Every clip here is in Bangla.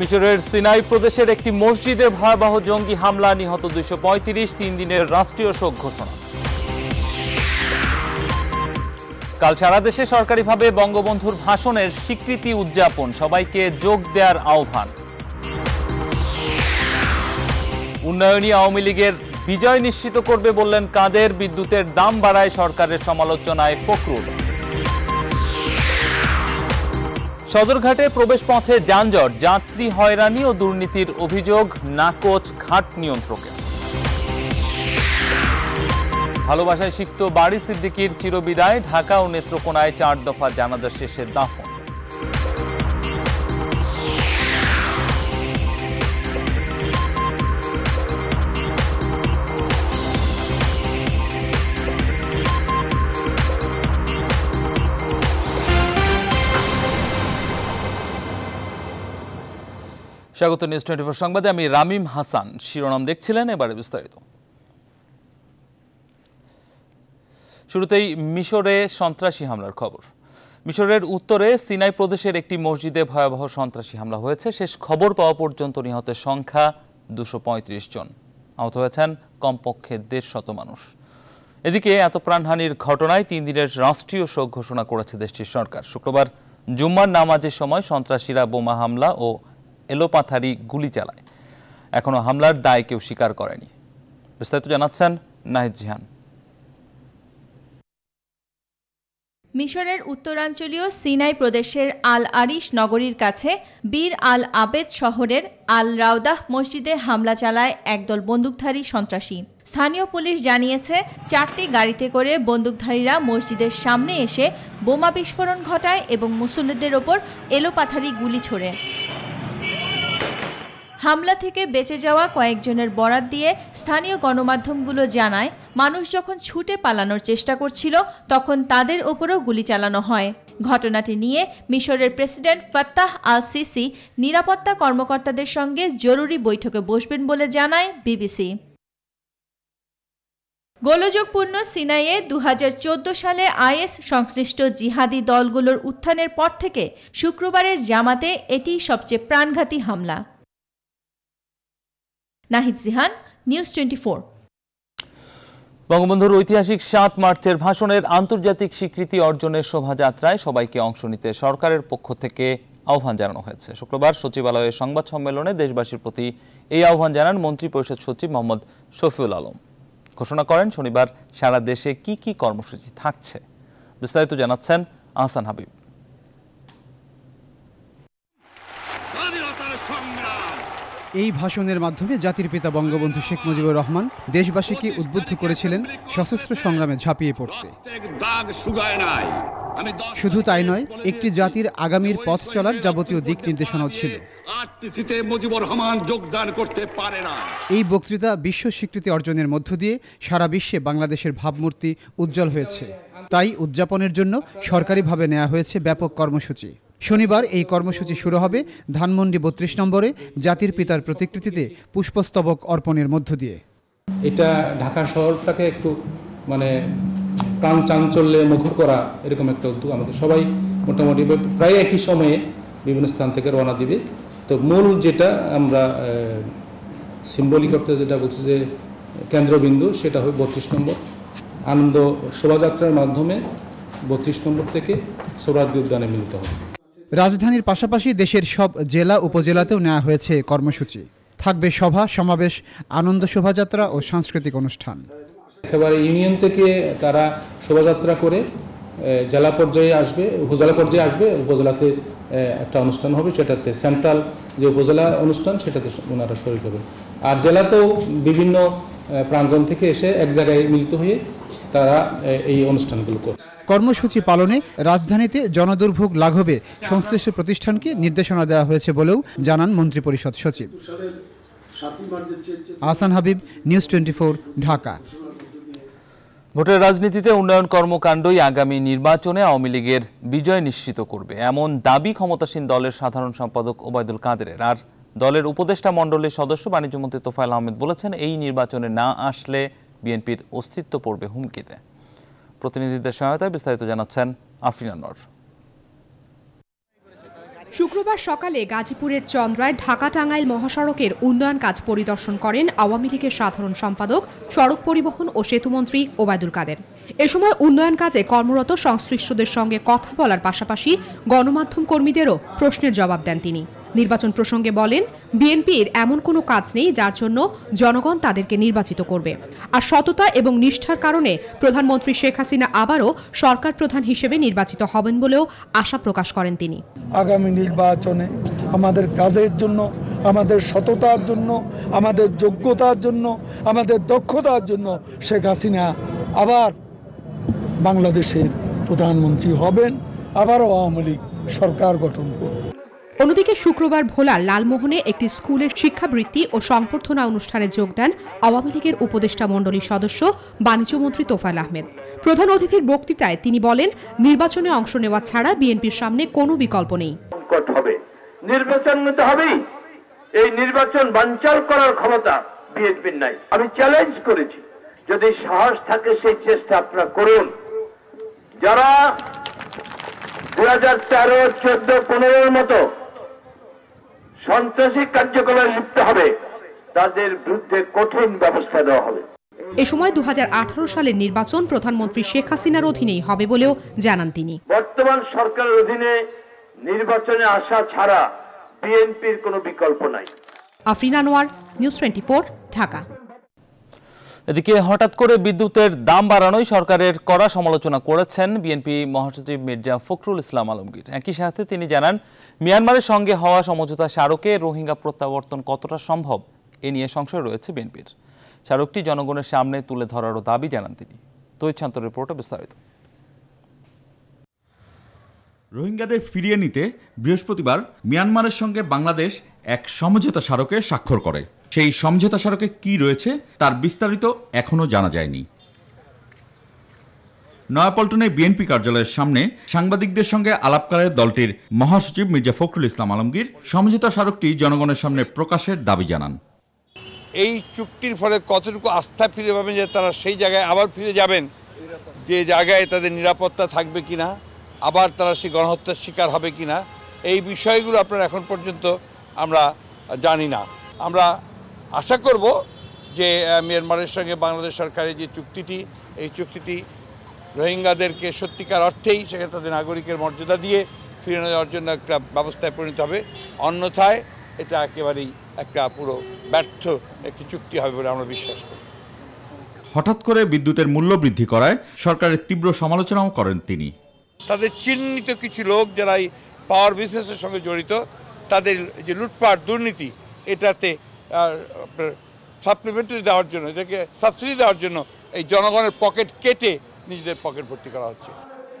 মিশরের সিনাই প্রদেশের একটি মসজিদে ভয়াবহ জঙ্গি হামলা নিহত দুইশো পঁয়ত্রিশ তিন দিনের রাষ্ট্রীয় শোক ঘোষণা কাল সারা দেশে সরকারিভাবে বঙ্গবন্ধুর ভাষণের স্বীকৃতি উদযাপন সবাইকে যোগ দেওয়ার আহ্বান উন্নয়নী আওয়ামী লীগের বিজয় নিশ্চিত করবে বললেন কাদের বিদ্যুতের দাম বাড়ায় সরকারের সমালোচনায় ফখরুল সদরঘাটে প্রবেশ পথে যানজট যাত্রী হয়রানি ও দুর্নীতির অভিযোগ নাকচ ঘাট নিয়ন্ত্রকের ভালোবাসায় সিক্ত বাড়ি সিদ্দিকির চিরবিদায় ঢাকা ও নেত্রকোনায় চার দফা জানাজা শেষে দাফন স্বাগত নিউজ টোয়েন্টি ফোর সংবাদে আমি রামিম হাসান শিরোনাম দেখছিলেন এবারে বিস্তারিত শুরুতেই মিশরে সন্ত্রাসী হামলার খবর মিশরের উত্তরে সিনাই প্রদেশের একটি মসজিদে ভয়াবহ সন্ত্রাসী হামলা হয়েছে শেষ খবর পাওয়া পর্যন্ত নিহতের সংখ্যা দুশো জন আহত হয়েছেন কমপক্ষে দেড় শত মানুষ এদিকে এত প্রাণহানির ঘটনায় তিন দিনের রাষ্ট্রীয় শোক ঘোষণা করেছে দেশটির সরকার শুক্রবার জুম্মার নামাজের সময় সন্ত্রাসীরা বোমা হামলা ও এলোপাথারি গুলি চালায় এখনও হামলার দায় কেউ স্বীকার করেনি বিস্তারিত জানাচ্ছেন নাহিদ জিহান মিশরের উত্তরাঞ্চলীয় সিনাই প্রদেশের আল আরিশ নগরীর কাছে বীর আল আবেদ শহরের আল রাউদাহ মসজিদে হামলা চালায় একদল বন্দুকধারী সন্ত্রাসী স্থানীয় পুলিশ জানিয়েছে চারটি গাড়িতে করে বন্দুকধারীরা মসজিদের সামনে এসে বোমা বিস্ফোরণ ঘটায় এবং মুসল্লিদের ওপর এলোপাথারি গুলি ছোড়ে হামলা থেকে বেঁচে যাওয়া কয়েকজনের বরাত দিয়ে স্থানীয় গণমাধ্যমগুলো জানায় মানুষ যখন ছুটে পালানোর চেষ্টা করছিল তখন তাদের ওপরও গুলি চালানো হয় ঘটনাটি নিয়ে মিশরের প্রেসিডেন্ট ফাত্তাহ আল সিসি নিরাপত্তা কর্মকর্তাদের সঙ্গে জরুরি বৈঠকে বসবেন বলে জানায় বিবিসি গোলযোগপূর্ণ সিনাইয়ে দু সালে আইএস সংশ্লিষ্ট জিহাদি দলগুলোর উত্থানের পর থেকে শুক্রবারের জামাতে এটি সবচেয়ে প্রাণঘাতী হামলা নাহিদ জিহান নিউজ টোয়েন্টি বঙ্গবন্ধুর ঐতিহাসিক সাত মার্চের ভাষণের আন্তর্জাতিক স্বীকৃতি অর্জনের শোভাযাত্রায় সবাইকে অংশ নিতে সরকারের পক্ষ থেকে আহ্বান জানানো হয়েছে শুক্রবার সচিবালয়ের সংবাদ সম্মেলনে দেশবাসীর প্রতি এই আহ্বান জানান মন্ত্রী পরিষদ সচিব মোহাম্মদ শফিউল আলম ঘোষণা করেন শনিবার সারা দেশে কি কি কর্মসূচি থাকছে বিস্তারিত জানাচ্ছেন আহসান হাবিব এই ভাষণের মাধ্যমে জাতির পিতা বঙ্গবন্ধু শেখ মুজিবুর রহমান দেশবাসীকে উদ্বুদ্ধ করেছিলেন সশস্ত্র সংগ্রামে ঝাঁপিয়ে পড়তে শুধু তাই নয় একটি জাতির আগামীর পথ চলার যাবতীয় দিক নির্দেশনাও ছিল যোগদান করতে পারে না এই বক্তৃতা বিশ্ব স্বীকৃতি অর্জনের মধ্য দিয়ে সারা বিশ্বে বাংলাদেশের ভাবমূর্তি উজ্জ্বল হয়েছে তাই উদযাপনের জন্য সরকারিভাবে নেওয়া হয়েছে ব্যাপক কর্মসূচি শনিবার এই কর্মসূচি শুরু হবে ধানমন্ডি বত্রিশ নম্বরে জাতির পিতার প্রতিকৃতিতে পুষ্পস্তবক অর্পণের মধ্য দিয়ে এটা ঢাকা শহরটাকে একটু মানে প্রাণ চাঞ্চল্যে মুখর করা এরকম একটা উদ্যোগ আমাদের সবাই মোটামুটি প্রায় একই সময়ে বিভিন্ন স্থান থেকে রওনা দিবে তো মূল যেটা আমরা সিম্বলিক অর্থে যেটা বলছি যে কেন্দ্রবিন্দু সেটা হবে বত্রিশ নম্বর আনন্দ শোভাযাত্রার মাধ্যমে বত্রিশ নম্বর থেকে সৌরাদ্দি উদ্যানে মিলিত হবে রাজধানীর পাশাপাশি দেশের সব জেলা উপজেলাতেও নেওয়া হয়েছে কর্মসূচি থাকবে সভা সমাবেশ আনন্দ শোভাযাত্রা ও সাংস্কৃতিক অনুষ্ঠান একেবারে ইউনিয়ন থেকে তারা শোভাযাত্রা করে জেলা পর্যায়ে আসবে উপজেলা পর্যায়ে আসবে উপজেলাতে একটা অনুষ্ঠান হবে সেটাতে সেন্ট্রাল যে উপজেলা অনুষ্ঠান সেটাতে ওনারা শরীর হবে আর জেলাতেও বিভিন্ন প্রাঙ্গণ থেকে এসে এক জায়গায় মিলিত হয়ে তারা এই অনুষ্ঠানগুলো করে কর্মসূচি পালনে রাজধানীতে জনদুর্ভোগ লাঘবে সংশ্লিষ্ট প্রতিষ্ঠানকে নির্দেশনা দেওয়া হয়েছে বলেও জানান মন্ত্রিপরিষদ সচিব আসান হাবিব নিউজ টোয়েন্টি ঢাকা ভোটের রাজনীতিতে উন্নয়ন কর্মকাণ্ডই আগামী নির্বাচনে আওয়ামী লীগের বিজয় নিশ্চিত করবে এমন দাবি ক্ষমতাসীন দলের সাধারণ সম্পাদক ওবায়দুল কাদেরের আর দলের উপদেষ্টা মণ্ডলের সদস্য বাণিজ্যমন্ত্রী তোফায়ল আহমেদ বলেছেন এই নির্বাচনে না আসলে বিএনপির অস্তিত্ব পড়বে হুমকিতে প্রতিনিধিদের সহায়তায় বিস্তারিত জানাচ্ছেন আফরিন আনোয়ার শুক্রবার সকালে গাজীপুরের চন্দ্রায় ঢাকা টাঙ্গাইল মহাসড়কের উন্নয়ন কাজ পরিদর্শন করেন আওয়ামী লীগের সাধারণ সম্পাদক সড়ক পরিবহন ও সেতুমন্ত্রী ওবায়দুল কাদের এ সময় উন্নয়ন কাজে কর্মরত সংশ্লিষ্টদের সঙ্গে কথা বলার পাশাপাশি গণমাধ্যম কর্মীদেরও প্রশ্নের জবাব দেন তিনি নির্বাচন প্রসঙ্গে বলেন বিএনপির এমন কোনো কাজ নেই যার জন্য জনগণ তাদেরকে নির্বাচিত করবে আর সততা এবং নিষ্ঠার কারণে প্রধানমন্ত্রী শেখ হাসিনা আবারও সরকার প্রধান হিসেবে নির্বাচিত হবেন বলেও আশা প্রকাশ করেন তিনি আগামী নির্বাচনে আমাদের কাজের জন্য আমাদের সততার জন্য আমাদের যোগ্যতার জন্য আমাদের দক্ষতার জন্য শেখ হাসিনা আবার বাংলাদেশের প্রধানমন্ত্রী হবেন আবারও আওয়ামী লীগ সরকার গঠন করবে অন্যদিকে শুক্রবার ভোলা লালমোহনে একটি স্কুলের শিক্ষাবৃত্তি ও সংবর্ধনা অনুষ্ঠানে যোগ দেন আওয়ামী লীগের উপদেষ্টা মণ্ডলীর সদস্য বাণিজ্যমন্ত্রী তোফায়ল আহমেদ প্রধান অতিথির বক্তৃতায় তিনি বলেন নির্বাচনে অংশ নেওয়া ছাড়া বিএনপির সামনে কোনো বিকল্প নেই হবে নির্বাচন হবেই এই নির্বাচন বাঞ্চাল করার ক্ষমতা বিএনপির নাই আমি চ্যালেঞ্জ করেছি যদি সাহস থাকে সেই চেষ্টা আপনারা করুন যারা দু হাজার তেরো চোদ্দ পনেরোর মতো সন্ত্রাসী কার্যকলাপে লিপ্ত হবে তাদের বিরুদ্ধে কঠিন ব্যবস্থা নেওয়া হবে এ সময় দু সালের নির্বাচন প্রধানমন্ত্রী শেখ হাসিনার অধীনেই হবে বলেও জানান তিনি বর্তমান সরকারের অধীনে নির্বাচনে আসা ছাড়া বিএনপির কোনো বিকল্প নাই আফরিন আনোয়ার নিউজ টোয়েন্টি ঢাকা এদিকে হঠাৎ করে বিদ্যুতের দাম বাড়ানোই সরকারের কড়া সমালোচনা করেছেন বিএনপি মহাসচিব মির্জা ফখরুল ইসলাম আলমগীর একই সাথে তিনি জানান মিয়ানমারের সঙ্গে হওয়া সমঝোতা স্মারকে রোহিঙ্গা প্রত্যাবর্তন কতটা সম্ভব এ নিয়ে সংশয় রয়েছে বিএনপির স্মারকটি জনগণের সামনে তুলে ধরারও দাবি জানান তিনি তৈচ্ছান্ত রিপোর্টে বিস্তারিত রোহিঙ্গাদের ফিরিয়ে নিতে বৃহস্পতিবার মিয়ানমারের সঙ্গে বাংলাদেশ এক সমঝোতা স্মারকে স্বাক্ষর করে সেই সমঝোতা স্মারকে কি রয়েছে তার বিস্তারিত এখনও জানা যায়নি নয়াপল্টনে বিএনপি কার্যালয়ের সামনে সাংবাদিকদের সঙ্গে আলাপকারের দলটির মহাসচিব মির্জা ফখরুল ইসলাম আলমগীর সমঝোতা স্মারকটি জনগণের সামনে প্রকাশের দাবি জানান এই চুক্তির ফলে কতটুকু আস্থা ফিরে পাবেন যে তারা সেই জায়গায় আবার ফিরে যাবেন যে জায়গায় তাদের নিরাপত্তা থাকবে কি না আবার তারা সেই গণহত্যার শিকার হবে কি না এই বিষয়গুলো আপনার এখন পর্যন্ত আমরা জানি না আমরা আশা করব যে মিয়ানমারের সঙ্গে বাংলাদেশ সরকারের যে চুক্তিটি এই চুক্তিটি রোহিঙ্গাদেরকে সত্যিকার অর্থেই সেখানে তাদের নাগরিকের মর্যাদা দিয়ে ফিরে নেওয়ার জন্য একটা ব্যবস্থায় পরিণত হবে অন্যথায় এটা একেবারেই একটা পুরো ব্যর্থ একটি চুক্তি হবে বলে আমরা বিশ্বাস করি হঠাৎ করে বিদ্যুতের মূল্য বৃদ্ধি করায় সরকারের তীব্র সমালোচনাও করেন তিনি তাদের চিহ্নিত কিছু লোক যারা এই পাওয়ার বিজনেসের সঙ্গে জড়িত তাদের যে লুটপাট দুর্নীতি এটাতে সাপ্লিমেন্টারি দেওয়ার জন্য এটাকে সাবসিডি দেওয়ার জন্য এই জনগণের পকেট কেটে নিজেদের পকেট ভর্তি করা হচ্ছে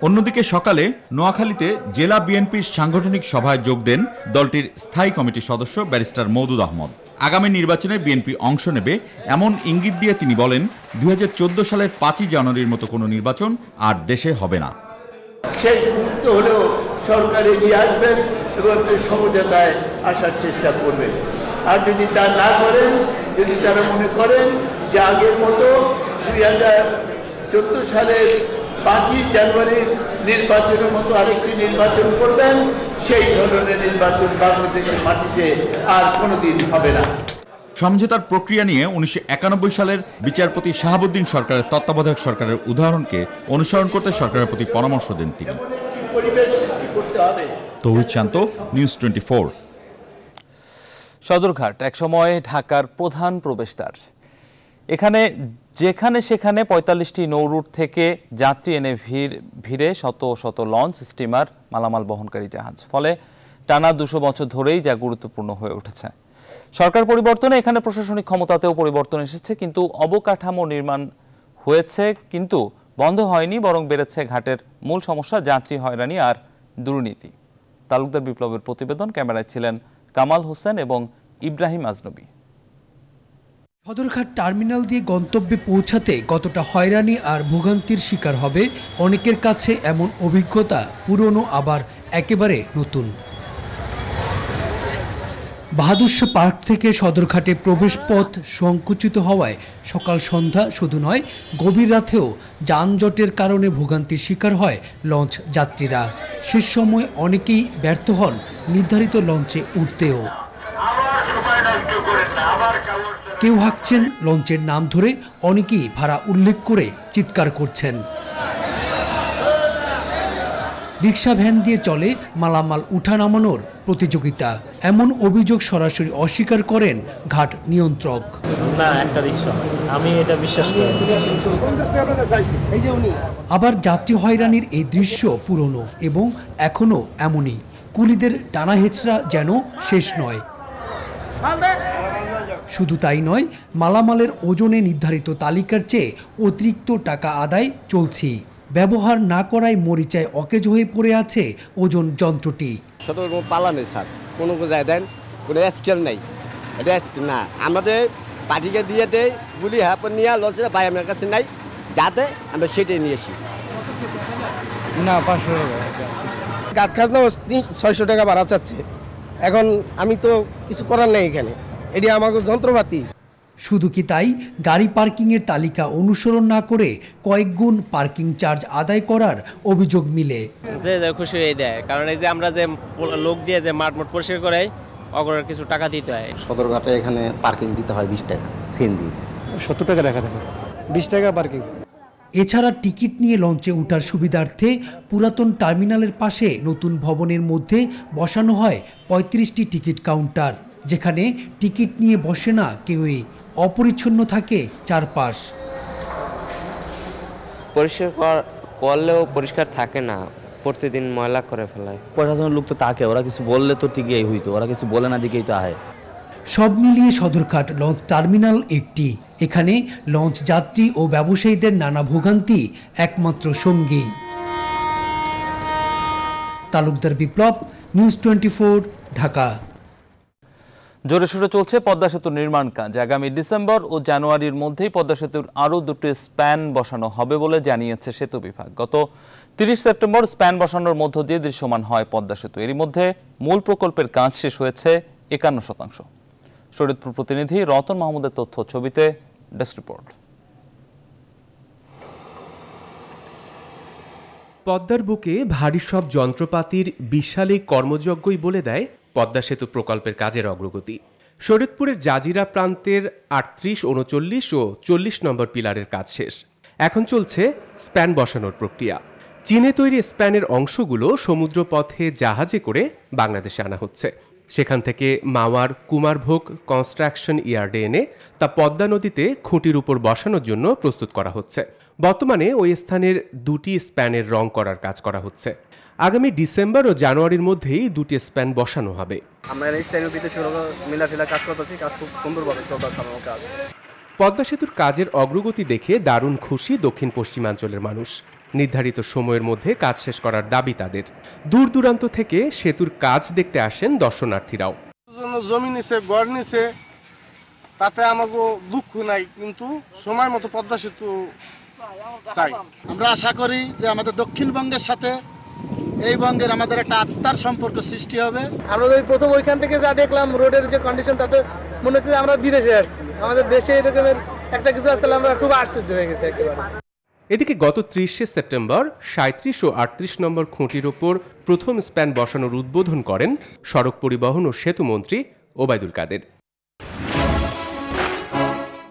অন্যদিকে সকালে নোয়াখালীতে জেলা বিএনপির সাংগঠনিক সভায় যোগ দেন দলটির স্থায়ী কমিটির সদস্য ব্যারিস্টার মৌদুদ আহমদ আগামী নির্বাচনে বিএনপি অংশ নেবে এমন ইঙ্গিত দিয়ে তিনি বলেন দুই সালের পাঁচই জানুয়ারির মতো কোনো নির্বাচন আর দেশে হবে না শেষ মুহূর্ত হলেও সরকার এগিয়ে আসবেন এবং সমঝোতায় আসার চেষ্টা করবেন আর যদি তা না করেন যদি তারা মনে করেন যে আগের মতো দুই সালের পাঁচই জানুয়ারির নির্বাচনের মতো আরেকটি নির্বাচন করবেন সেই ধরনের নির্বাচন বাংলাদেশের মাটিতে আর কোনোদিন হবে না সমঝোতার প্রক্রিয়া নিয়ে উনিশশো সালের বিচারপতি শাহাবুদ্দিন সরকারের তত্ত্বাবধায়ক সরকারের উদাহরণকে অনুসরণ করতে সরকারের প্রতি পরামর্শ দেন তিনি তৌহিদ শান্ত নিউজ টোয়েন্টি সদরঘাট একসময় ঢাকার প্রধান প্রবেশদ্বার এখানে যেখানে সেখানে পঁয়তাল্লিশটি নৌরুট থেকে যাত্রী এনে ভিড় ভিড়ে শত শত লঞ্চ স্টিমার মালামাল বহনকারী জাহাজ ফলে টানা দুশো বছর ধরেই যা গুরুত্বপূর্ণ হয়ে উঠেছে সরকার পরিবর্তনে এখানে প্রশাসনিক ক্ষমতাতেও পরিবর্তন এসেছে কিন্তু অবকাঠামো নির্মাণ হয়েছে কিন্তু বন্ধ হয়নি বরং বেড়েছে ঘাটের মূল সমস্যা যাত্রী হয়রানি আর দুর্নীতি তালুকদার বিপ্লবের প্রতিবেদন ক্যামেরায় ছিলেন কামাল হোসেন এবং ইব্রাহিম আজনবী সদরঘাট টার্মিনাল দিয়ে গন্তব্যে পৌঁছাতে কতটা হয়রানি আর ভোগান্তির শিকার হবে অনেকের কাছে এমন অভিজ্ঞতা পুরনো আবার একেবারে নতুন বাহাদুরশ পার্ক থেকে সদরঘাটে প্রবেশপথ সংকুচিত হওয়ায় সকাল সন্ধ্যা শুধু নয় গভীর রাতেও যানজটের কারণে ভোগান্তির শিকার হয় লঞ্চ যাত্রীরা শেষ সময় অনেকেই ব্যর্থ হন নির্ধারিত লঞ্চে উঠতেও কেউ হাঁকছেন লঞ্চের নাম ধরে অনেকেই ভাড়া উল্লেখ করে চিৎকার করছেন রিক্সা ভ্যান দিয়ে চলে মালামাল উঠা নামানোর প্রতিযোগিতা এমন অভিযোগ সরাসরি অস্বীকার করেন ঘাট নিয়ন্ত্রক আমি এটা বিশ্বাস করি আবার যাত্রী হয়রানির এই দৃশ্য পুরনো এবং এখনো এমনই কুলিদের টানা হেঁচড়া যেন শেষ নয় শুধু তাই নয় মালামালের ওজনে নির্ধারিত তালিকার চেয়ে অতিরিক্ত টাকা আদায় চলছে ব্যবহার না করায় মরিচায় অকেজ হয়ে পড়ে আছে ওজন যন্ত্রটি কোনো পালা নেই স্যার কোনো জায়গায় দেন কোনো স্কেল নেই রেস্ট না আমাদের পার্টিকে দিয়ে দেয় গুলি হাঁপন নিয়ে লঞ্চে ভাই আমার কাছে নাই যাতে আমরা সেটাই নিয়ে আসি না পাঁচশো টাকা খাজনা ছয়শো টাকা বাড়া চাচ্ছে এখন আমি তো কিছু করার নেই এখানে এটি আমাকে যন্ত্রপাতি শুধু কি তাই গাড়ি পার্কিংয়ের তালিকা অনুসরণ না করে কয়েক গুণ পার্কিং চার্জ আদায় করার অভিযোগ মিলে যে খুশি হয়ে দেয় কারণ এই যে আমরা যে লোক দিয়ে যে মাঠ মোট পরিষ্কার করে অগরের কিছু টাকা দিতে হয় সদরঘাটে এখানে পার্কিং দিতে হয় বিশ টাকা সিএনজি সত্তর টাকা দেখা থাকে বিশ টাকা পার্কিং এছাড়া টিকিট নিয়ে লঞ্চে ওঠার সুবিধার্থে পুরাতন টার্মিনালের পাশে নতুন ভবনের মধ্যে বসানো হয় পঁয়ত্রিশটি টিকিট কাউন্টার যেখানে টিকিট নিয়ে বসে না কেউই অপরিচ্ছন্ন থাকে চারপাশ পরিষ্কার করলেও পরিষ্কার থাকে না প্রতিদিন ময়লা করে ফেলায় প্রশাসনের লোক তো থাকে ওরা কিছু বললে তো ঠিকই হইতো ওরা কিছু বলে না দিকেই তো আহে সব মিলিয়ে সদরঘাট লঞ্চ টার্মিনাল একটি এখানে লঞ্চ যাত্রী ও ব্যবসায়ীদের নানা ভোগান্তি একমাত্র সঙ্গী তালুকদার বিপ্লব নিউজ টোয়েন্টি ঢাকা জোরে সোরে চলছে পদ্মা সেতুর নির্মাণ কাজ আগামী ডিসেম্বর ও জানুয়ারির মধ্যেই পদ্মা সেতুর আরও দুটি স্প্যান বসানো হবে বলে জানিয়েছে সেতু বিভাগ গত তিরিশ সেপ্টেম্বর স্প্যান বসানোর মধ্য দিয়ে দৃশ্যমান হয় পদ্মা সেতু এরই মধ্যে মূল প্রকল্পের কাজ শেষ হয়েছে একান্ন শতাংশ শরীদপুর প্রতিনিধি রতন মাহমুদের তথ্য ছবিতে ডেস্ক রিপোর্ট পদ্মার বুকে ভারী সব যন্ত্রপাতির বিশালী কর্মযজ্ঞই বলে দেয় পদ্মা সেতু প্রকল্পের কাজের অগ্রগতি শরীয়তপুরের জাজিরা প্রান্তের আটত্রিশ উনচল্লিশ ও চল্লিশ নম্বর পিলারের কাজ শেষ এখন চলছে স্প্যান বসানোর প্রক্রিয়া চীনে তৈরি স্প্যানের অংশগুলো সমুদ্রপথে জাহাজে করে বাংলাদেশে আনা হচ্ছে সেখান থেকে মাওয়ার কুমারভোগ কনস্ট্রাকশন ইয়ার্ডে এনে তা পদ্মা নদীতে খুঁটির উপর বসানোর জন্য প্রস্তুত করা হচ্ছে বর্তমানে ওই স্থানের দুটি স্প্যানের রং করার কাজ করা হচ্ছে আগামী ডিসেম্বর ও জানুয়ারির মধ্যেই দুটি স্প্যান বসানো হবে এই কাজ কাজ খুব সুন্দরভাবে পদ্মা সেতুর কাজের অগ্রগতি দেখে দারুণ খুশি দক্ষিণ পশ্চিমাঞ্চলের মানুষ নির্ধারিত সময়ের মধ্যে কাজ শেষ করার দাবি তাদের দূর দূরান্ত থেকে সেতুর কাজ দেখতে আসেন দর্শনার্থীরাও জমি তাতে আমাকে দুঃখ নাই কিন্তু সময় মতো পদ্মা সেতু চাই আমরা আশা করি যে আমাদের দক্ষিণবঙ্গের সাথে এই বঙ্গের আমাদের একটা আত্মার সম্পর্ক সৃষ্টি হবে আমরা ওই প্রথম ওইখান থেকে যা দেখলাম রোডের যে কন্ডিশন তাতে মনে হচ্ছে আমরা বিদেশে আসছি আমাদের দেশে এরকমের একটা কিছু আসলে আমরা খুব আশ্চর্য হয়ে গেছি একেবারে এদিকে গত ত্রিশে সেপ্টেম্বর সাঁত্রিশ ও আটত্রিশ নম্বর খুঁটির ওপর প্রথম স্প্যান বসানোর উদ্বোধন করেন সড়ক পরিবহন ও সেতু মন্ত্রী ওবায়দুল কাদের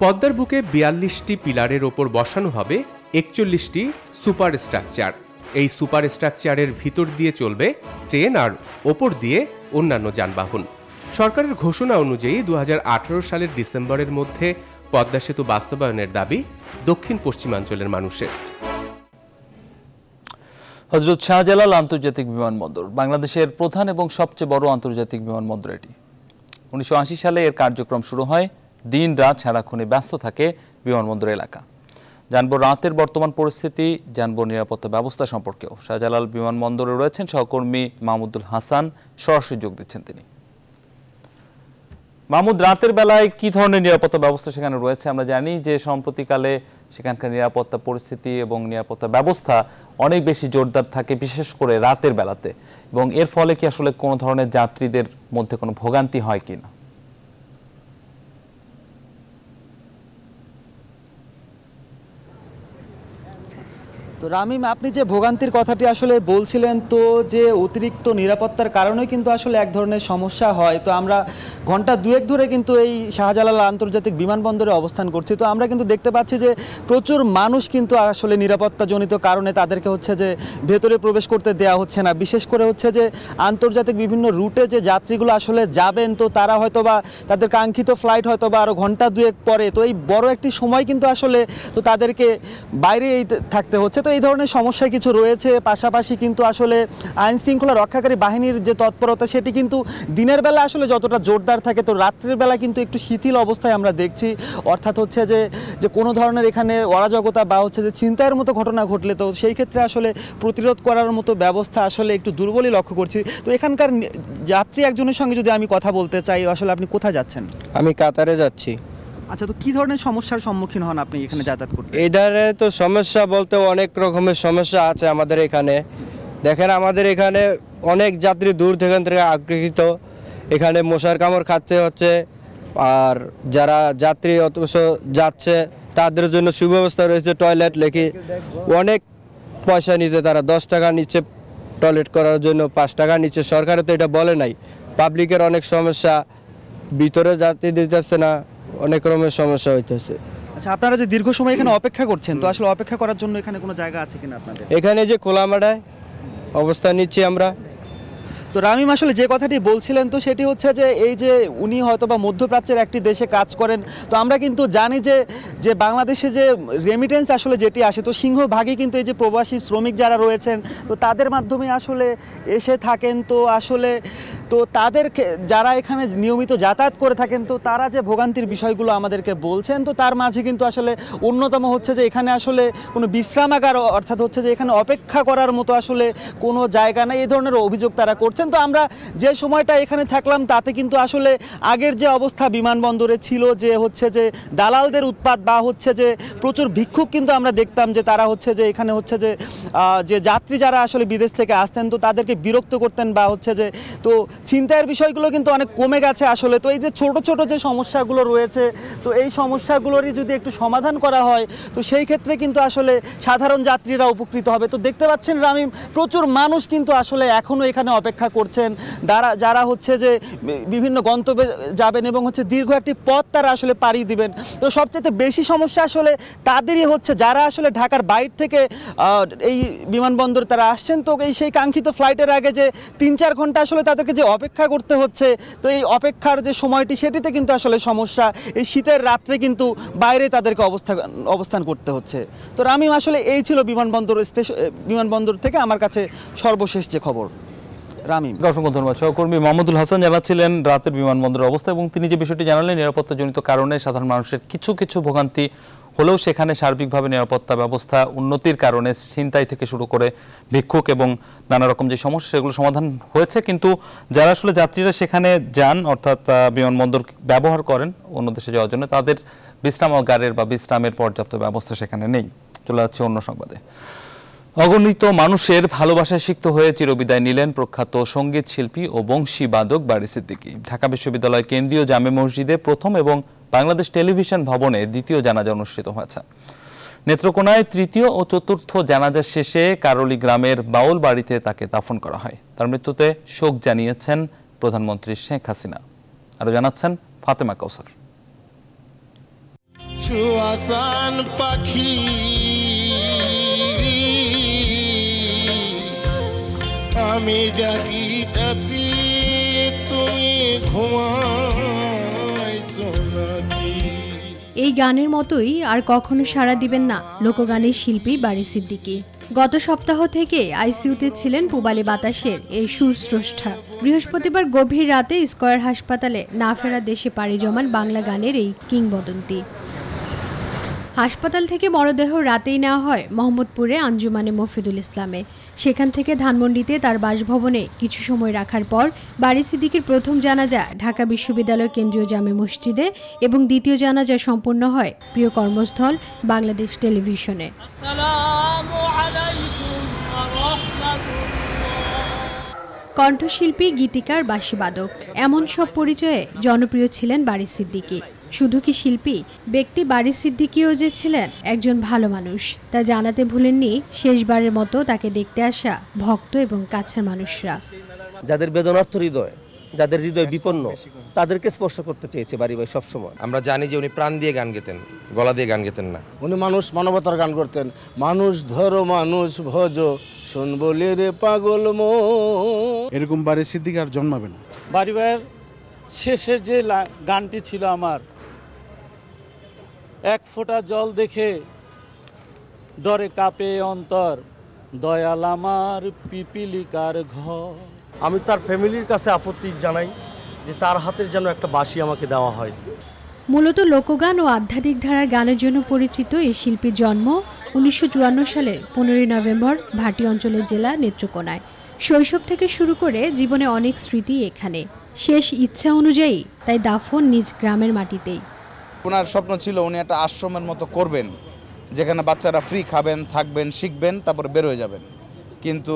পদ্মার বুকে বিয়াল্লিশটি পিলারের ওপর বসানো হবে একচল্লিশটি সুপার স্ট্রাকচার এই সুপার স্ট্রাকচারের ভিতর দিয়ে চলবে ট্রেন আর ওপর দিয়ে অন্যান্য যানবাহন সরকারের ঘোষণা অনুযায়ী দু সালের ডিসেম্বরের মধ্যে পদ্মা সেতু বাস্তবায়নের দাবি দক্ষিণ পশ্চিমাঞ্চলের মানুষের হজরত শাহজালাল আন্তর্জাতিক বিমানবন্দর বাংলাদেশের প্রধান এবং সবচেয়ে বড় আন্তর্জাতিক বিমানবন্দর এটি উনিশশো সালে এর কার্যক্রম শুরু হয় দিন রাত সারাক্ষণে ব্যস্ত থাকে বিমানবন্দর এলাকা জানবো রাতের বর্তমান পরিস্থিতি জানবো নিরাপত্তা ব্যবস্থা সম্পর্কেও শাহজালাল বিমানবন্দরে রয়েছেন সহকর্মী মাহমুদুল হাসান সরাসরি যোগ দিচ্ছেন তিনি মাহমুদ রাতের বেলায় কি ধরনের নিরাপত্তা ব্যবস্থা সেখানে রয়েছে আমরা জানি যে সম্প্রতিকালে সেখানকার নিরাপত্তা পরিস্থিতি এবং নিরাপত্তা ব্যবস্থা অনেক বেশি জোরদার থাকে বিশেষ করে রাতের বেলাতে এবং এর ফলে কি আসলে কোনো ধরনের যাত্রীদের মধ্যে কোনো ভোগান্তি হয় কিনা তো রামিম আপনি যে ভোগান্তির কথাটি আসলে বলছিলেন তো যে অতিরিক্ত নিরাপত্তার কারণেই কিন্তু আসলে এক ধরনের সমস্যা হয় তো আমরা ঘন্টা দুয়েক ধরে কিন্তু এই শাহজালাল আন্তর্জাতিক বিমানবন্দরে অবস্থান করছি তো আমরা কিন্তু দেখতে পাচ্ছি যে প্রচুর মানুষ কিন্তু আসলে নিরাপত্তাজনিত কারণে তাদেরকে হচ্ছে যে ভেতরে প্রবেশ করতে দেওয়া হচ্ছে না বিশেষ করে হচ্ছে যে আন্তর্জাতিক বিভিন্ন রুটে যে যাত্রীগুলো আসলে যাবেন তো তারা হয়তো বা তাদের কাঙ্ক্ষিত ফ্লাইট হয়তো বা আরও ঘন্টা দুয়েক পরে তো এই বড় একটি সময় কিন্তু আসলে তো তাদেরকে বাইরে থাকতে হচ্ছে তো এই ধরনের সমস্যা কিছু রয়েছে পাশাপাশি কিন্তু আসলে আইন শৃঙ্খলা রক্ষাকারী বাহিনীর যে তৎপরতা সেটি কিন্তু দিনের বেলা আসলে যতটা জোরদার পাহাড় থাকে তো রাত্রের বেলা কিন্তু একটু শিথিল অবস্থায় আমরা দেখছি অর্থাৎ হচ্ছে যে যে কোনো ধরনের এখানে অরাজকতা বা হচ্ছে যে চিন্তায়ের মতো ঘটনা ঘটলে তো সেই ক্ষেত্রে আসলে প্রতিরোধ করার মতো ব্যবস্থা আসলে একটু দুর্বলই লক্ষ্য করছি তো এখানকার যাত্রী একজনের সঙ্গে যদি আমি কথা বলতে চাই আসলে আপনি কোথায় যাচ্ছেন আমি কাতারে যাচ্ছি আচ্ছা তো কি ধরনের সমস্যার সম্মুখীন হন আপনি এখানে যাতায়াত করতে এধারে তো সমস্যা বলতে অনেক রকমের সমস্যা আছে আমাদের এখানে দেখেন আমাদের এখানে অনেক যাত্রী দূর থেকে আগ্রহীত এখানে মশার কামড় খাচ্ছে হচ্ছে আর যারা যাত্রী অথচ যাচ্ছে তাদের জন্য সুব্যবস্থা রয়েছে টয়লেট লেখি অনেক পয়সা নিতে তারা দশ টাকা নিচ্ছে টয়লেট করার জন্য পাঁচ টাকা নিচ্ছে সরকারে তো এটা বলে নাই পাবলিকের অনেক সমস্যা ভিতরে যাত্রী দিতেছে না অনেক রকমের সমস্যা হইতেছে আচ্ছা আপনারা যে দীর্ঘ সময় এখানে অপেক্ষা করছেন তো আসলে অপেক্ষা করার জন্য এখানে কোনো জায়গা আছে কিনা আপনাদের এখানে যে খোলা মাঠায় অবস্থান নিচ্ছি আমরা তো রামিম আসলে যে কথাটি বলছিলেন তো সেটি হচ্ছে যে এই যে উনি হয়তো বা মধ্যপ্রাচ্যের একটি দেশে কাজ করেন তো আমরা কিন্তু জানি যে যে বাংলাদেশে যে রেমিটেন্স আসলে যেটি আসে তো সিংহভাগই কিন্তু এই যে প্রবাসী শ্রমিক যারা রয়েছেন তো তাদের মাধ্যমে আসলে এসে থাকেন তো আসলে তো তাদের যারা এখানে নিয়মিত যাতায়াত করে থাকেন তো তারা যে ভোগান্তির বিষয়গুলো আমাদেরকে বলছেন তো তার মাঝে কিন্তু আসলে অন্যতম হচ্ছে যে এখানে আসলে কোনো বিশ্রামাগার অর্থাৎ হচ্ছে যে এখানে অপেক্ষা করার মতো আসলে কোনো জায়গা নেই এই ধরনের অভিযোগ তারা করছেন তো আমরা যে সময়টা এখানে থাকলাম তাতে কিন্তু আসলে আগের যে অবস্থা বিমানবন্দরে ছিল যে হচ্ছে যে দালালদের উৎপাত বা হচ্ছে যে প্রচুর ভিক্ষুক কিন্তু আমরা দেখতাম যে তারা হচ্ছে যে এখানে হচ্ছে যে যে যাত্রী যারা আসলে বিদেশ থেকে আসতেন তো তাদেরকে বিরক্ত করতেন বা হচ্ছে যে তো চিন্তার বিষয়গুলো কিন্তু অনেক কমে গেছে আসলে তো এই যে ছোট ছোট যে সমস্যাগুলো রয়েছে তো এই সমস্যাগুলোরই যদি একটু সমাধান করা হয় তো সেই ক্ষেত্রে কিন্তু আসলে সাধারণ যাত্রীরা উপকৃত হবে তো দেখতে পাচ্ছেন রামিম প্রচুর মানুষ কিন্তু আসলে এখনও এখানে অপেক্ষা করছেন দ্বারা যারা হচ্ছে যে বিভিন্ন গন্তব্যে যাবেন এবং হচ্ছে দীর্ঘ একটি পথ তারা আসলে পাড়ি দিবেন তো সবচেয়ে বেশি সমস্যা আসলে তাদেরই হচ্ছে যারা আসলে ঢাকার বাইর থেকে এই বিমানবন্দর তারা আসছেন তো এই সেই কাঙ্ক্ষিত ফ্লাইটের আগে যে তিন চার ঘন্টা আসলে তাদেরকে যে অপেক্ষা করতে হচ্ছে তো এই অপেক্ষার যে সময়টি সেটিতে কিন্তু আসলে সমস্যা এই শীতের রাত্রে কিন্তু বাইরে তাদেরকে অবস্থা অবস্থান করতে হচ্ছে তো রামিম আসলে এই ছিল বিমানবন্দর স্টেশন বিমানবন্দর থেকে আমার কাছে সর্বশেষ যে খবর অসংখ্য ধন্যবাদ সহকর্মী মোহাম্মদুল হাসান ছিলেন রাতের বিমানবন্দরের অবস্থা এবং তিনি যে বিষয়টি জানালেন নিরাপত্তাজনিত কারণে সাধারণ মানুষের কিছু কিছু ভোগান্তি হলেও সেখানে সার্বিকভাবে নিরাপত্তা ব্যবস্থা উন্নতির কারণে ছিনতাই থেকে শুরু করে ভিক্ষুক এবং নানা রকম যে সমস্যা সেগুলো সমাধান হয়েছে কিন্তু যারা আসলে যাত্রীরা সেখানে যান অর্থাৎ বিমানবন্দর ব্যবহার করেন অন্য দেশে যাওয়ার জন্য তাদের বিশ্রামাগারের বা বিশ্রামের পর্যাপ্ত ব্যবস্থা সেখানে নেই চলে যাচ্ছে অন্য সংবাদে অগণিত মানুষের ভালোবাসায় সিক্ত হয়ে চিরবিদায় নিলেন প্রখ্যাত সঙ্গীত শিল্পী ও বংশী বাদক সিদ্দিকী ঢাকা বিশ্ববিদ্যালয় কেন্দ্রীয় জামে মসজিদে প্রথম এবং বাংলাদেশ টেলিভিশন ভবনে দ্বিতীয় জানাজা অনুষ্ঠিত হয়েছে নেত্রকোনায় তৃতীয় ও চতুর্থ জানাজা শেষে কারলি গ্রামের বাউল বাড়িতে তাকে দাফন করা হয় তার মৃত্যুতে শোক জানিয়েছেন প্রধানমন্ত্রী শেখ হাসিনা আরো জানাচ্ছেন ফাতেমা কৌসর সুয়াসান পাখি আমি ডাকিতাছি তুমি ঘুমা এই গানের মতোই আর কখনো সাড়া দিবেন না লোকগানের শিল্পী বারি সিদ্দিকী গত সপ্তাহ থেকে আইসিউতে ছিলেন পুবালি বাতাসের এই সুস্রষ্টা বৃহস্পতিবার গভীর রাতে স্কয়ার হাসপাতালে না ফেরা দেশে পাড়ি জমান বাংলা গানের এই কিংবদন্তি হাসপাতাল থেকে মরদেহ রাতেই নেওয়া হয় মোহাম্মদপুরে আঞ্জুমানে মফিদুল ইসলামে সেখান থেকে ধানমন্ডিতে তার বাসভবনে কিছু সময় রাখার পর বাড়ি সিদ্দিকের প্রথম জানাজা ঢাকা বিশ্ববিদ্যালয় কেন্দ্রীয় জামে মসজিদে এবং দ্বিতীয় জানাজা সম্পন্ন হয় প্রিয় কর্মস্থল বাংলাদেশ টেলিভিশনে কণ্ঠশিল্পী গীতিকার বাসিবাদক এমন সব পরিচয়ে জনপ্রিয় ছিলেন বারি সিদ্দিকী শুধু কি শিল্পী ব্যক্তি বাড়ির সিদ্দিকিও যে ছিলেন একজন ভালো মানুষ তা জানাতে ভুলেননি শেষবারের মতো তাকে দেখতে আসা ভক্ত এবং কাছের মানুষরা যাদের বেদনার্থ হৃদয় যাদের হৃদয় বিপন্ন তাদেরকে স্পর্শ করতে চেয়েছে বাড়ি ভাই সবসময় আমরা জানি যে উনি প্রাণ দিয়ে গান গেতেন গলা দিয়ে গান গেতেন না উনি মানুষ মানবতার গান করতেন মানুষ ধরো মানুষ ভজ শোন বলে রে পাগল মো এরকম বাড়ি সিদ্দিক আর জন্মাবে না বাড়ি ভাইয়ের শেষের যে গানটি ছিল আমার এক ফোঁটা জল দেখে ডরে কাপে অন্তর দয়াল আমার পিপিলিকার ঘর আমি তার ফ্যামিলির কাছে আপত্তি জানাই যে তার হাতের যেন একটা বাসি আমাকে দেওয়া হয় মূলত লোকগান ও আধ্যাত্মিক ধারার গানের জন্য পরিচিত এই শিল্পীর জন্ম উনিশশো সালের পনেরোই নভেম্বর ভাটি অঞ্চলের জেলা নেত্রকোনায় শৈশব থেকে শুরু করে জীবনে অনেক স্মৃতি এখানে শেষ ইচ্ছা অনুযায়ী তাই দাফন নিজ গ্রামের মাটিতেই ওনার স্বপ্ন ছিল উনি একটা আশ্রমের মতো করবেন যেখানে বাচ্চারা ফ্রি খাবেন থাকবেন শিখবেন তারপরে বেরোয় যাবেন কিন্তু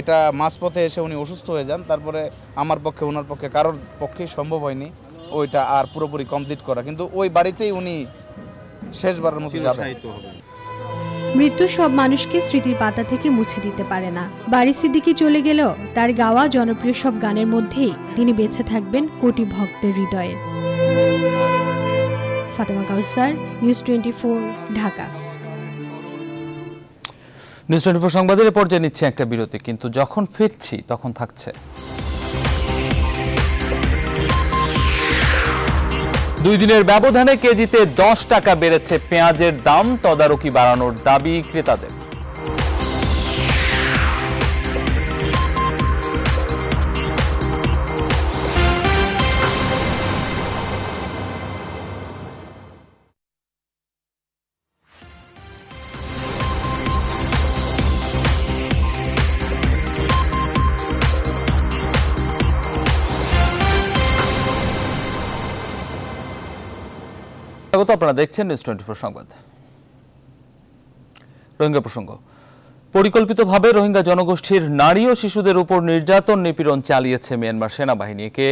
এটা মাঝপথে এসে উনি অসুস্থ হয়ে যান তারপরে আমার পক্ষে ওনার পক্ষে কারোর পক্ষেই সম্ভব হয়নি ওইটা আর পুরোপুরি কমপ্লিট করা কিন্তু ওই বাড়িতেই উনি শেষবারের মতো যাবেন মৃত্যু সব মানুষকে স্মৃতির পাতা থেকে মুছে দিতে পারে না বাড়ি সিদ্দিকি চলে গেল তার গাওয়া জনপ্রিয় সব গানের মধ্যেই তিনি বেঁচে থাকবেন কোটি ভক্তের হৃদয়ে Fatema Kawsar news twenty Dhaka news twenty four সংবাদের পর্যায়ে নিচ্ছে একটা বিরতি কিন্তু যখন ফিরছি তখন থাকছে দুই দিনের ব্যবধানে কেজিতে দশ টাকা বেড়েছে পেঁয়াজের দাম তদারকি বাড়ানোর দাবি ক্রেতাদের স্বাগত আপনারা দেখছেন নিউজ টোয়েন্টি ফোর সংবাদ রোহিঙ্গা প্রসঙ্গ পরিকল্পিতভাবে রোহিঙ্গা জনগোষ্ঠীর নারী ও শিশুদের উপর নির্যাতন নিপীড়ন চালিয়েছে মিয়ানমার সেনাবাহিনী একে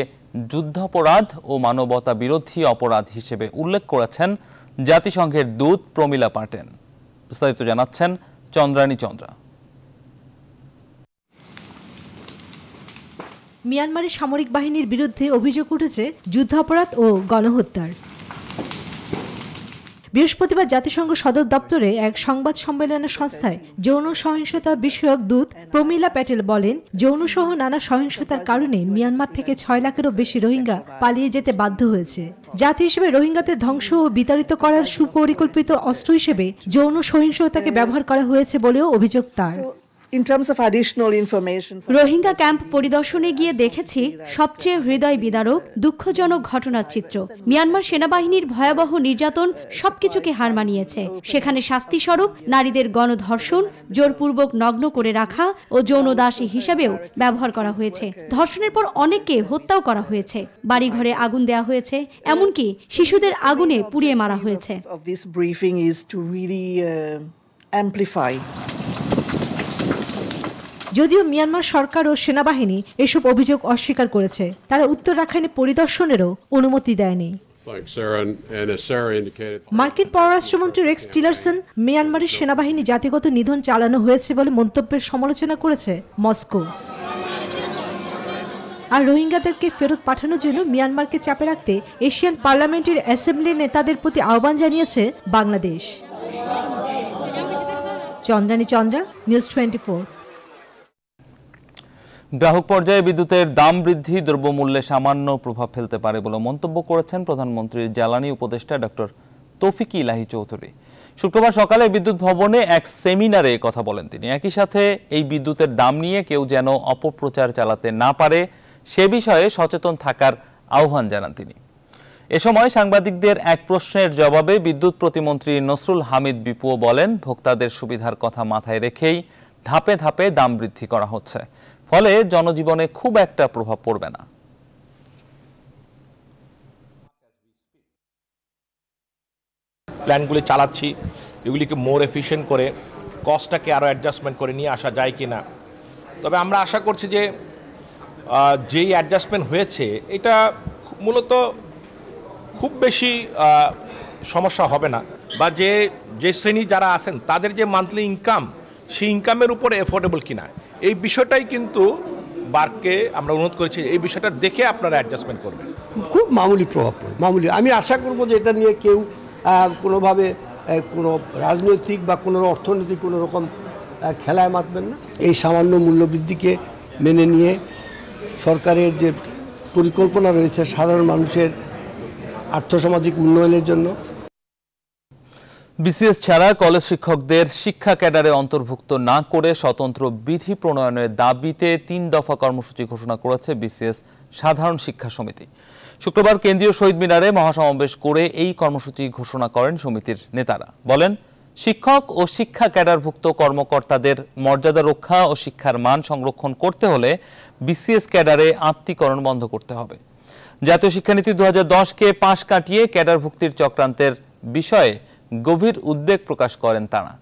যুদ্ধাপরাধ ও মানবতা বিরোধী অপরাধ হিসেবে উল্লেখ করেছেন জাতিসংঘের দূত প্রমিলা পাটেন বিস্তারিত জানাচ্ছেন চন্দ্রানী চন্দ্রা মিয়ানমারের সামরিক বাহিনীর বিরুদ্ধে অভিযোগ উঠেছে যুদ্ধাপরাধ ও গণহত্যার বৃহস্পতিবার জাতিসংঘ সদর দপ্তরে এক সংবাদ সম্মেলনে সংস্থায় যৌন সহিংসতা বিষয়ক দূত প্রমিলা প্যাটেল বলেন যৌনসহ নানা সহিংসতার কারণে মিয়ানমার থেকে ছয় লাখেরও বেশি রোহিঙ্গা পালিয়ে যেতে বাধ্য হয়েছে জাতি হিসেবে রোহিঙ্গাদের ধ্বংস ও বিতাড়িত করার সুপরিকল্পিত অস্ত্র হিসেবে যৌন সহিংসতাকে ব্যবহার করা হয়েছে বলেও অভিযোগ তার রোহিঙ্গা ক্যাম্প পরিদর্শনে গিয়ে দেখেছি সবচেয়ে হৃদয় বিদারক দুঃখজনক ঘটনার চিত্র মিয়ানমার সেনাবাহিনীর ভয়াবহ নির্যাতন সবকিছুকে হার মানিয়েছে সেখানে শাস্তি স্বরূপ নারীদের গণধর্ষণ জোরপূর্বক নগ্ন করে রাখা ও যৌন দাসী হিসাবেও ব্যবহার করা হয়েছে ধর্ষণের পর অনেককে হত্যাও করা হয়েছে বাড়িঘরে আগুন দেয়া হয়েছে এমনকি শিশুদের আগুনে পুড়িয়ে মারা হয়েছে uh, amplify যদিও মিয়ানমার সরকার ও সেনাবাহিনী এসব অভিযোগ অস্বীকার করেছে তারা উত্তর রাখাইনে পরিদর্শনেরও অনুমতি দেয়নি মার্কিন পররাষ্ট্রমন্ত্রী রেক্স টিলারসন মিয়ানমারের সেনাবাহিনী জাতিগত নিধন চালানো হয়েছে বলে মন্তব্যের সমালোচনা করেছে মস্কো আর রোহিঙ্গাদেরকে ফেরত পাঠানোর জন্য মিয়ানমারকে চাপে রাখতে এশিয়ান পার্লামেন্টের অ্যাসেম্বলি নেতাদের প্রতি আহ্বান জানিয়েছে বাংলাদেশ চন্দ্রানী চন্দ্রা নিউজ টোয়েন্টি গ্রাহক পর্যায়ে বিদ্যুতের দাম বৃদ্ধি দ্রব্যমূল্যে সামান্য প্রভাব ফেলতে পারে বলে মন্তব্য করেছেন প্রধানমন্ত্রীর জ্বালানি উপদেষ্টা ডক্টর তৌফিক ইলাহি চৌধুরী শুক্রবার সকালে বিদ্যুৎ ভবনে এক সেমিনারে কথা বলেন তিনি একই সাথে এই বিদ্যুতের দাম নিয়ে কেউ যেন অপপ্রচার চালাতে না পারে সে বিষয়ে সচেতন থাকার আহ্বান জানান তিনি এ সময় সাংবাদিকদের এক প্রশ্নের জবাবে বিদ্যুৎ প্রতিমন্ত্রী নসরুল হামিদ বিপুও বলেন ভোক্তাদের সুবিধার কথা মাথায় রেখেই ধাপে ধাপে দাম বৃদ্ধি করা হচ্ছে ফলে জনজীবনে খুব একটা প্রভাব পড়বে না প্ল্যানগুলি চালাচ্ছি এগুলিকে মোর এফিসিয়েন্ট করে কস্টটাকে আরও অ্যাডজাস্টমেন্ট করে নিয়ে আসা যায় কি না তবে আমরা আশা করছি যে যেই অ্যাডজাস্টমেন্ট হয়েছে এটা মূলত খুব বেশি সমস্যা হবে না বা যে যে শ্রেণী যারা আছেন তাদের যে মান্থলি ইনকাম সেই ইনকামের উপরে এফোর্ডেবল কিনা এই বিষয়টাই কিন্তু বারকে আমরা অনুরোধ করেছি এই বিষয়টা দেখে আপনারা অ্যাডজাস্টমেন্ট করবেন খুব মামুলি প্রভাব পড়ে মামুলি আমি আশা করব যে এটা নিয়ে কেউ কোনোভাবে কোনো রাজনৈতিক বা কোনো অর্থনৈতিক কোনো রকম খেলায় মাতবেন না এই সামান্য মূল্যবৃদ্ধিকে মেনে নিয়ে সরকারের যে পরিকল্পনা রয়েছে সাধারণ মানুষের আর্থসামাজিক উন্নয়নের জন্য বিসিএস ছাড়া কলেজ শিক্ষকদের শিক্ষা ক্যাডারে অন্তর্ভুক্ত না করে স্বতন্ত্র বিধি প্রণয়নের দাবিতে তিন দফা কর্মসূচি ঘোষণা করেছে বিসিএস সাধারণ শিক্ষা সমিতি শুক্রবার কেন্দ্রীয় শহীদ মিনারে মহাসমাবেশ করে এই কর্মসূচি ঘোষণা করেন সমিতির নেতারা বলেন শিক্ষক ও শিক্ষা ক্যাডারভুক্ত কর্মকর্তাদের মর্যাদা রক্ষা ও শিক্ষার মান সংরক্ষণ করতে হলে বিসিএস ক্যাডারে আত্মীকরণ বন্ধ করতে হবে জাতীয় শিক্ষানীতি দু দশকে পাশ কাটিয়ে ক্যাডারভুক্তির চক্রান্তের বিষয়ে গভীর উদ্বেগ প্রকাশ করেন তারা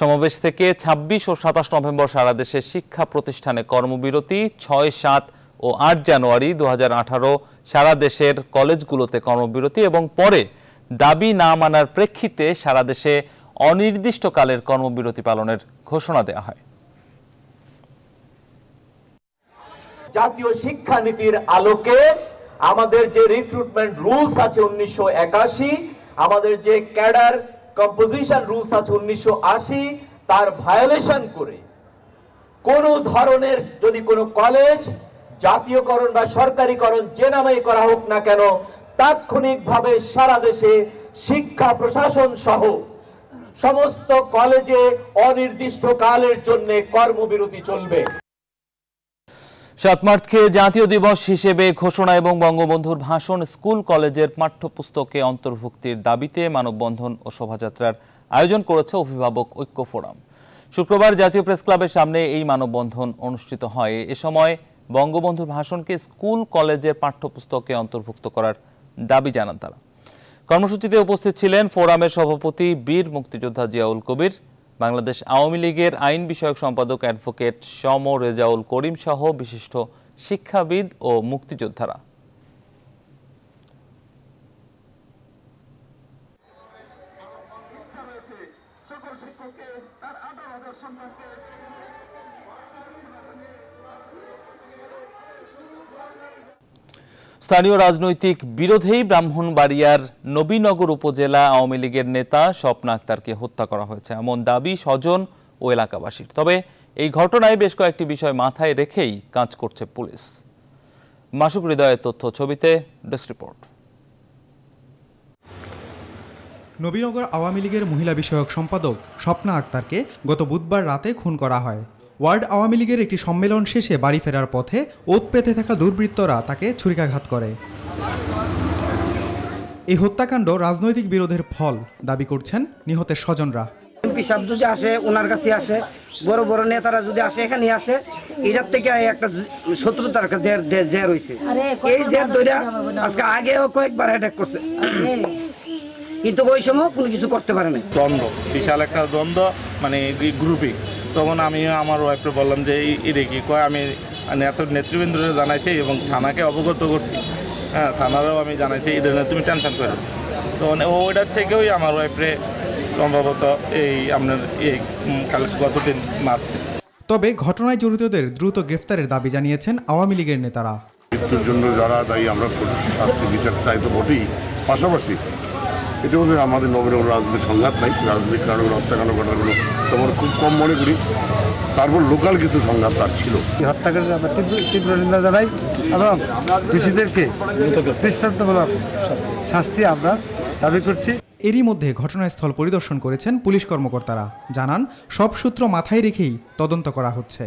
সমাবেশ থেকে ২৬ ও সাতাশ নভেম্বর সারা দেশে শিক্ষা প্রতিষ্ঠানে কর্মবিরতি ছয় সাত ও আট জানুয়ারি দু হাজার সারা দেশের কলেজগুলোতে কর্মবিরতি এবং পরে দাবি না মানার প্রেক্ষিতে সারা দেশে অনির্দিষ্টকালের কর্মবিরতি পালনের ঘোষণা দেওয়া হয় জাতীয় শিক্ষানীতির আলোকে আমাদের যে রিক্রুটমেন্ট রুলস আছে উনিশশো আমাদের যে ক্যাডার কম্পোজিশন রুলস আছে উনিশশো তার ভায়োলেশন করে কোনো ধরনের যদি কোনো কলেজ জাতীয়করণ বা সরকারিকরণ যে নামেই করা হোক না কেন তাৎক্ষণিকভাবে সারা দেশে শিক্ষা প্রশাসন সহ সমস্ত কলেজে অনির্দিষ্টকালের জন্য কর্মবিরতি চলবে সাত মার্চকে জাতীয় দিবস হিসেবে ঘোষণা এবং বঙ্গবন্ধুর ভাষণ স্কুল কলেজের পাঠ্যপুস্তকে অন্তর্ভুক্তির দাবিতে মানববন্ধন ও শোভাযাত্রার আয়োজন করেছে অভিভাবক ঐক্য ফোরাম শুক্রবার জাতীয় প্রেস ক্লাবের সামনে এই মানববন্ধন অনুষ্ঠিত হয় এ সময় বঙ্গবন্ধুর ভাষণকে স্কুল কলেজের পাঠ্যপুস্তকে অন্তর্ভুক্ত করার দাবি জানান তারা কর্মসূচিতে উপস্থিত ছিলেন ফোরামের সভাপতি বীর মুক্তিযোদ্ধা জিয়াউল কবির বাংলাদেশ আওয়ামী লীগের আইন বিষয়ক সম্পাদক অ্যাডভোকেট সম রেজাউল করিম সহ বিশিষ্ট শিক্ষাবিদ ও মুক্তিযোদ্ধারা তার স্থানীয় রাজনৈতিক বিরোধেই ব্রাহ্মণবাড়িয়ার নবীনগর উপজেলা আওয়ামী লীগের নেতা স্বপ্না আক্তারকে হত্যা করা হয়েছে এমন দাবি স্বজন ও এলাকাবাসীর তবে এই ঘটনায় বেশ কয়েকটি বিষয় মাথায় রেখেই কাজ করছে পুলিশ মাসুক হৃদয়ের তথ্য ছবিতে ডেস্ক রিপোর্ট নবীনগর আওয়ামী লীগের মহিলা বিষয়ক সম্পাদক স্বপ্না আক্তারকে গত বুধবার রাতে খুন করা হয় ওয়ার্ড আওয়ামী লীগের একটি সম্মেলন শেষে বাড়ি ফেরার পথে ওত পেতে থাকা দুর্বৃত্তরা তাকে ছুরিকাঘাত করে এই হত্যাকাণ্ড রাজনৈতিক বিরোধের ফল দাবি করছেন নিহতের স্বজনরা এমপি যদি আসে ওনার কাছে আসে বড় বড় নেতারা যদি আসে এখানে আসে এটার থেকে একটা শত্রুতার জের জের হয়েছে এই জের ধরে আজকে আগেও কয়েকবার অ্যাটাক করছে কিন্তু ওই সময় কোনো কিছু করতে পারে না দ্বন্দ্ব বিশাল একটা দ্বন্দ্ব মানে গ্রুপিং তখন আমি আমার ওয়াইফে বললাম যে এটা কি কয় আমি এত নেতৃবৃন্দরে জানাইছি এবং থানাকে অবগত করছি হ্যাঁ থানারও আমি জানাইছি এটা ধরনের তুমি টেনশন করো তখন ওইটার থেকেই আমার ওয়াইফে সম্ভবত এই আপনার এই কাল গতদিন মারছে তবে ঘটনায় জড়িতদের দ্রুত গ্রেফতারের দাবি জানিয়েছেন আওয়ামী লীগের নেতারা মৃত্যুর জন্য যারা দায়ী আমরা শাস্তি বিচার চাই তো বটেই পাশাপাশি এটি আমাদের নগরে কোনো রাজনৈতিক সংঘাত নাই রাজনৈতিক কারণে হত্যাকাণ্ড ঘটনাগুলো তোমার খুব কম মনে করি তারপর লোকাল কিছু সংঘাত তার ছিল হত্যাকাণ্ড তীব্র তীব্র নিন্দা জানাই এবং দোষীদেরকে দৃষ্টান্তমূলক শাস্তি আমরা দাবি করছি এরই মধ্যে ঘটনাস্থল পরিদর্শন করেছেন পুলিশ কর্মকর্তারা জানান সব সূত্র মাথায় রেখেই তদন্ত করা হচ্ছে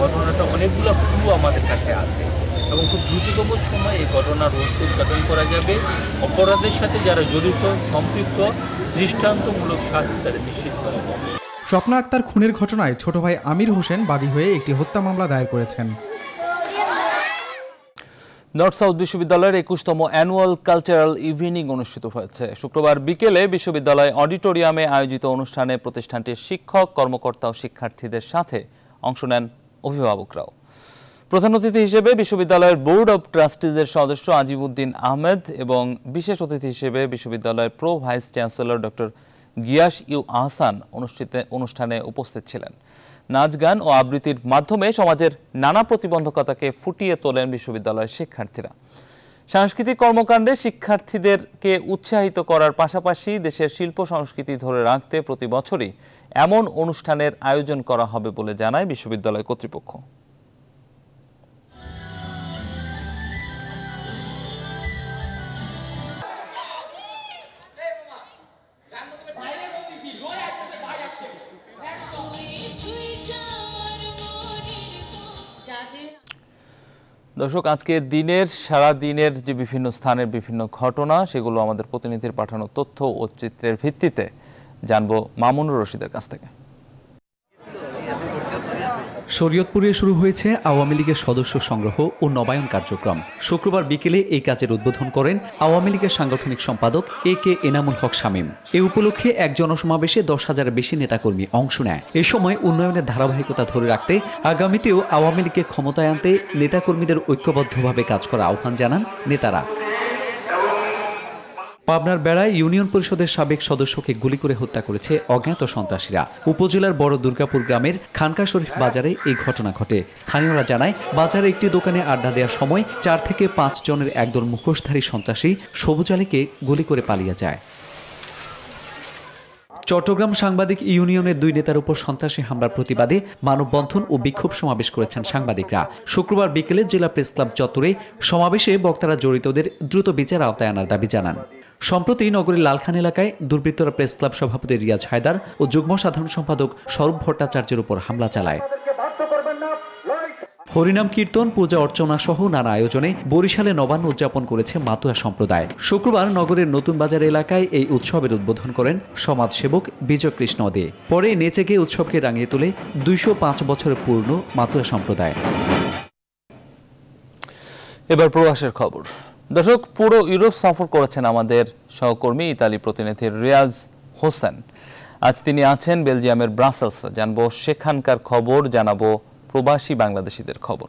ঘটনাটা অনেকগুলো ক্লু আমাদের কাছে আছে এবং খুব দ্রুততম সময়ে এই ঘটনার রোধ উদ্ঘাটন করা যাবে অপরাধের সাথে যারা জড়িত সম্পৃক্ত দৃষ্টান্তমূলক শাস্তি তাদের নিশ্চিত করা যাবে স্বপ্না আক্তার খুনের ঘটনায় ছোট ভাই আমির হোসেন বাদী হয়ে একটি হত্যা মামলা দায়ের করেছেন নর্থ সাউথ বিশ্ববিদ্যালয়ের একুশতম অ্যানুয়াল কালচারাল ইভিনিং অনুষ্ঠিত হয়েছে শুক্রবার বিকেলে বিশ্ববিদ্যালয় অডিটোরিয়ামে আয়োজিত অনুষ্ঠানে প্রতিষ্ঠানটির শিক্ষক কর্মকর্তা ও শিক্ষার্থীদের সাথে অংশ নেন অভিভাবকরাও প্রধান অতিথি হিসেবে বিশ্ববিদ্যালয়ের বোর্ড অব ট্রাস্টিজের সদস্য আজিমুদ্দিন আহমেদ এবং বিশেষ অতিথি হিসেবে বিশ্ববিদ্যালয়ের pro vice chancellor doctor Gias U Ahsan অনুষ্ঠিত অনুষ্ঠানে উপস্থিত ছিলেন নাচ গান ও আবৃত্তির মাধ্যমে সমাজের নানা প্রতিবন্ধকতাকে ফুটিয়ে তোলেন বিশ্ববিদ্যালয়ের শিক্ষার্থীরা সাংস্কৃতিক কর্মকাণ্ডে শিক্ষার্থীদেরকে উৎসাহিত করার পাশাপাশি দেশের শিল্প সংস্কৃতি ধরে রাখতে প্রতি বছরই এমন অনুষ্ঠানের আয়োজন করা হবে বলে জানায় বিশ্ববিদ্যালয় কর্তৃপক্ষ দর্শক আজকে দিনের সারা দিনের যে বিভিন্ন স্থানের বিভিন্ন ঘটনা সেগুলো আমাদের প্রতিনিধির পাঠানো তথ্য ও চিত্রের ভিত্তিতে জানবো মামুনুর রশিদের কাছ থেকে শরীয়তপুরে শুরু হয়েছে আওয়ামী লীগের সদস্য সংগ্রহ ও নবায়ন কার্যক্রম শুক্রবার বিকেলে এই কাজের উদ্বোধন করেন আওয়ামী লীগের সাংগঠনিক সম্পাদক এ কে এনামুল হক শামীম এ উপলক্ষে এক জনসমাবেশে দশ হাজারের বেশি নেতাকর্মী অংশ নেয় এ সময় উন্নয়নের ধারাবাহিকতা ধরে রাখতে আগামীতেও আওয়ামী লীগকে ক্ষমতায় আনতে নেতাকর্মীদের ঐক্যবদ্ধভাবে কাজ করার আহ্বান জানান নেতারা পাবনার বেড়ায় ইউনিয়ন পরিষদের সাবেক সদস্যকে গুলি করে হত্যা করেছে অজ্ঞাত সন্ত্রাসীরা উপজেলার বড় দুর্গাপুর গ্রামের খানকা শরীফ বাজারে এই ঘটনা ঘটে স্থানীয়রা জানায় বাজারে একটি দোকানে আড্ডা দেওয়ার সময় চার থেকে পাঁচ জনের একদল মুখোশধারী সন্ত্রাসী সবুজ আলীকে গুলি করে পালিয়ে যায় চট্টগ্রাম সাংবাদিক ইউনিয়নের দুই নেতার উপর সন্ত্রাসী হামলার প্রতিবাদে মানববন্ধন ও বিক্ষোভ সমাবেশ করেছেন সাংবাদিকরা শুক্রবার বিকেলে জেলা প্রেস ক্লাব চত্বরে সমাবেশে বক্তারা জড়িতদের দ্রুত বিচার আওতায় আনার দাবি জানান সম্প্রতি নগরীর লালখান এলাকায় দুর্বৃত্তরা প্রেস ক্লাব সভাপতি রিয়াজ হায়দার ও যুগ্ম সাধারণ সম্পাদক স্বরূপ ভট্টাচার্যের উপর হামলা চালায় হরিনাম কীর্তন পূজা অর্চনা সহ নানা আয়োজনে বরিশালে নবান্ন উদযাপন করেছে মাতুয়া সম্প্রদায় শুক্রবার নগরের নতুন বাজার এলাকায় এই উৎসবের উদ্বোধন করেন সমাজসেবক কৃষ্ণ দে পরে নেচে গিয়ে উৎসবকে রাঙিয়ে তোলে দুইশো পাঁচ বছরের পূর্ণ মাতুয়া সম্প্রদায় এবার প্রবাসের খবর দর্শক পুরো ইউরোপ সফর করেছেন আমাদের সহকর্মী ইতালি প্রতিনিধি রিয়াজ হোসেন আজ তিনি আছেন বেলজিয়ামের ব্রাসেলস জানবো সেখানকার খবর জানাবো প্রবাসী বাংলাদেশিদের খবর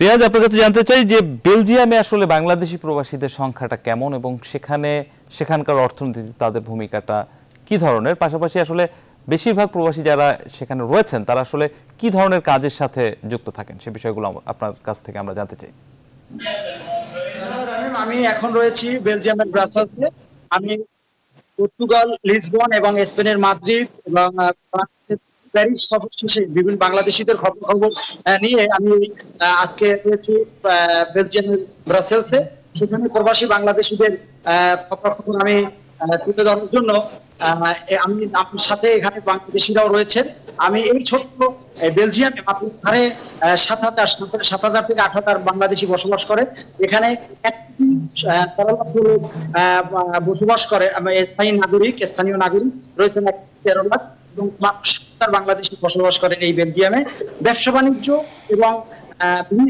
রিয়াজ আপনার কাছে জানতে চাই যে বেলজিয়ামে আসলে বাংলাদেশি প্রবাসীদের সংখ্যাটা কেমন এবং সেখানে সেখানকার অর্থনীতিতে তাদের ভূমিকাটা কি ধরনের পাশাপাশি আসলে বেশিরভাগ প্রবাসী যারা সেখানে রয়েছেন তারা আসলে কি ধরনের কাজের সাথে যুক্ত থাকেন সে বিষয়গুলো আপনার কাছ থেকে আমরা জানতে চাই আমি এখন রয়েছি বেলজিয়ামের ব্রাসেলসে আমি পর্তুগাল লিসবন এবং স্পেনের মাদ্রিদ এবং প্যারিস সফর শেষে বিভিন্ন বাংলাদেশিদের খবর খবর নিয়ে আমি আজকে রয়েছি বেলজিয়ামের ব্রাসেলসে সেখানে প্রবাসী বাংলাদেশিদের খবর আমি তুলে ধরার জন্য আমি আপনার সাথে এখানে বাংলাদেশিরাও রয়েছেন আমি এই ছোট্ট বেলজিয়ামে মাত্র সাড়ে সাত হাজার সাত হাজার থেকে আট হাজার বাংলাদেশি বসবাস করে এখানে বসবাস করে স্থানীয় নাগরিক স্থানীয় নাগরিক রয়েছেন তেরো লাখ এবং মাত্র বাংলাদেশি বসবাস করেন এই বেলজিয়ামে ব্যবসা বাণিজ্য এবং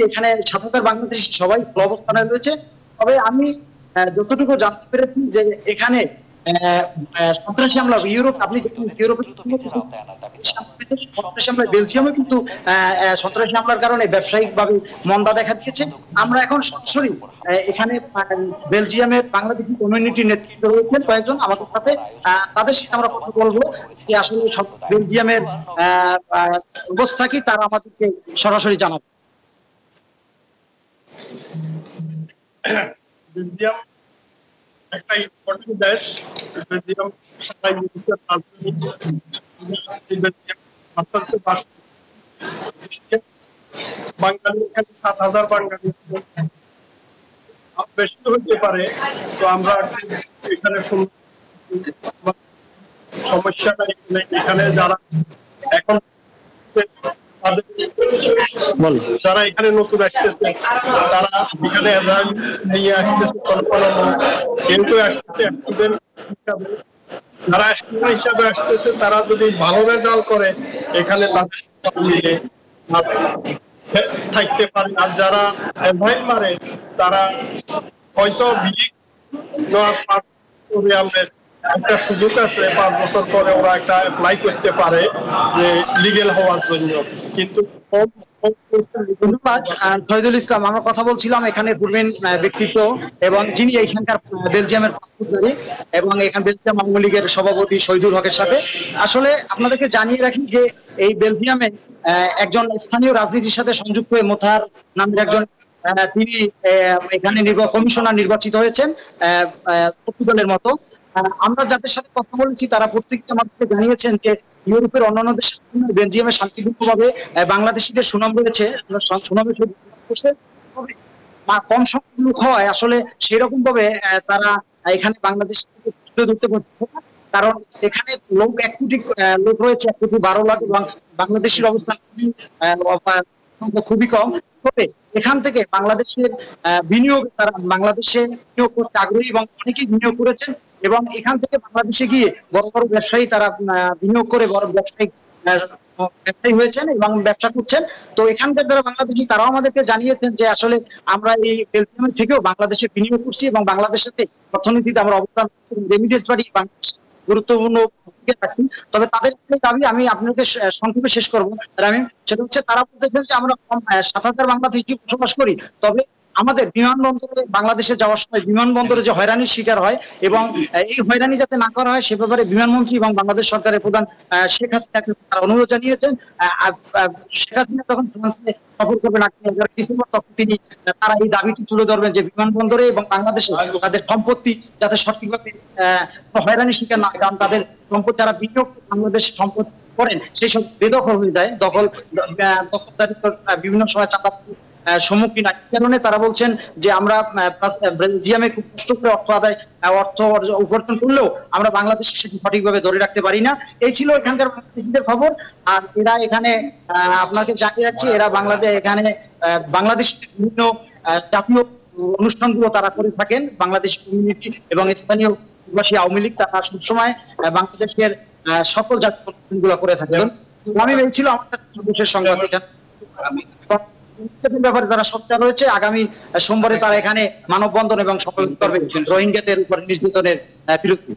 এখানে সাত হাজার বাংলাদেশি সবাই অবস্থানে রয়েছে তবে আমি যতটুকু জানতে পেরেছি যে এখানে সন্ত্রাসী হামলা ইউরোপ আপনি ইউরোপে সন্ত্রাসী বেলজিয়ামে কিন্তু সন্ত্রাসী হামলার কারণে মন্দা দেখা দিয়েছে আমরা এখন সরাসরি এখানে বেলজিয়ামে বাংলাদেশি কমিউনিটি নেতৃত্ব রয়েছে কয়েকজন আমাদের সাথে তাদের সাথে আমরা কথা বলবো যে আসলে বেলজিয়ামের অবস্থা কি তারা আমাদেরকে সরাসরি জানাবে বেলজিয়াম একটা ইম্পর্টেন্ট দেশ বেলজিয়াম সারা ইউরোপের রাজধানী বাঙালি এখানে সাত হাজার বাঙালি বেশি হইতে পারে তো আমরা এখানে সমস্যাটা এখানে যারা এখন এখানে নতুন আসতেছে তারা এখানে নিয়ে আসতেছে যারা হিসাবে আসতেছে তারা যদি ভালো রেজাল করে এখানে থাকতে পারে আর যারা অ্যাভয়েড মারে তারা হয়তো বিয়ে একটা সুযোগ আছে পাঁচ বছর পরে ওরা একটা অ্যাপ্লাই করতে পারে যে লিগেল হওয়ার জন্য কিন্তু ইসলাম আমরা কথা বলছিলাম এখানে ব্যক্তিত্ব এবং যিনি এইখানকার বেলজিয়ামের পাসপোর্টধারী এবং বেলজিয়াম আওয়ামী লীগের সভাপতি শহীদুল হকের সাথে আসলে আপনাদেরকে জানিয়ে রাখি যে এই বেলজিয়ামে একজন স্থানীয় রাজনীতির সাথে সংযুক্ত হয়ে মোথার নামের একজন তিনি এখানে কমিশনার নির্বাচিত হয়েছেন পর্তুগালের মতো আমরা যাদের সাথে কথা বলেছি তারা প্রত্যেকটা আমাদেরকে জানিয়েছেন যে ইউরোপের অন্যান্য দেশ বেলজিয়ামে শান্তিপূর্ণভাবে বাংলাদেশিদের সুনাম রয়েছে সুনামে করছে কম সংখ্যক লোক হয় আসলে রকম ভাবে তারা এখানে বাংলাদেশ তুলে ধরতে পারছে কারণ এখানে লোক এক কোটি লোক রয়েছে এক কোটি বারো লাখ এবং বাংলাদেশের অবস্থান খুবই কম তবে এখান থেকে বাংলাদেশের বিনিয়োগ তারা বাংলাদেশে বিনিয়োগ করতে আগ্রহী এবং অনেকেই বিনিয়োগ করেছেন এবং এখান থেকে বাংলাদেশে গিয়ে বড় বড় ব্যবসায়ী তারা বিনিয়োগ করে বড় ব্যবসায়ী ব্যবসায়ী হয়েছেন এবং ব্যবসা করছেন তো এখানকার যারা বাংলাদেশি তারাও আমাদেরকে জানিয়েছেন যে আসলে আমরা এই বেলজিয়াম থেকেও বাংলাদেশে বিনিয়োগ করছি এবং বাংলাদেশের সাথে অর্থনীতিতে আমরা অবদান রেমিডেন্স বাড়ি বাংলাদেশ গুরুত্বপূর্ণ ভূমিকা রাখছি তবে তাদের দাবি আমি আপনাকে সংক্ষেপে শেষ করবো আমি সেটা হচ্ছে তারা বলতে যে আমরা সাত হাজার বাংলাদেশি বসবাস করি তবে আমাদের বিমানবন্দরে বাংলাদেশে যাওয়ার সময় বিমানবন্দরে যে হয়রানির শিকার হয় এবং এই হয়রানি যাতে না করা হয় সে ব্যাপারে বিমানমন্ত্রী এবং বাংলাদেশ সরকারের প্রধান শেখ হাসিনাকে তারা অনুরোধ জানিয়েছেন শেখ হাসিনা তখন ফ্রান্সে সফর করবেন এগারো ডিসেম্বর তখন তিনি তারা এই দাবিটি তুলে ধরবেন যে বিমানবন্দরে এবং বাংলাদেশে তাদের সম্পত্তি যাতে সঠিকভাবে হয়রানি শিকার না কারণ তাদের সম্পদ যারা বিনিয়োগ বাংলাদেশ সম্পদ করেন সেই সব বেদখল হয়ে যায় দখল দখলদারি বিভিন্ন সময় চাঁদা সম্মুখীন হয় কারণে তারা বলছেন যে আমরা বেলজিয়ামে খুব কষ্ট করে অর্থ আদায় অর্থ উপার্জন করলেও আমরা বাংলাদেশের সেটি সঠিকভাবে ধরে রাখতে পারি না এই ছিল এখানকার বাংলাদেশিদের খবর আর এরা এখানে আপনাকে জানিয়ে যাচ্ছি এরা বাংলাদেশ এখানে বাংলাদেশ বিভিন্ন জাতীয় অনুষ্ঠানগুলো তারা করে থাকেন বাংলাদেশ কমিউনিটি এবং স্থানীয় প্রবাসী আওয়ামী লীগ তারা সবসময় বাংলাদেশের সকল জাতীয় অনুষ্ঠানগুলো করে থাকেন আমি এই আমার কাছে সংবাদ এখানে ব্যাপারে তারা রয়েছে আগামী সোমবারে তারা এখানে মানববন্ধন এবং করবে রোহিঙ্গাদের উপর নির্যাতনের বিরুদ্ধে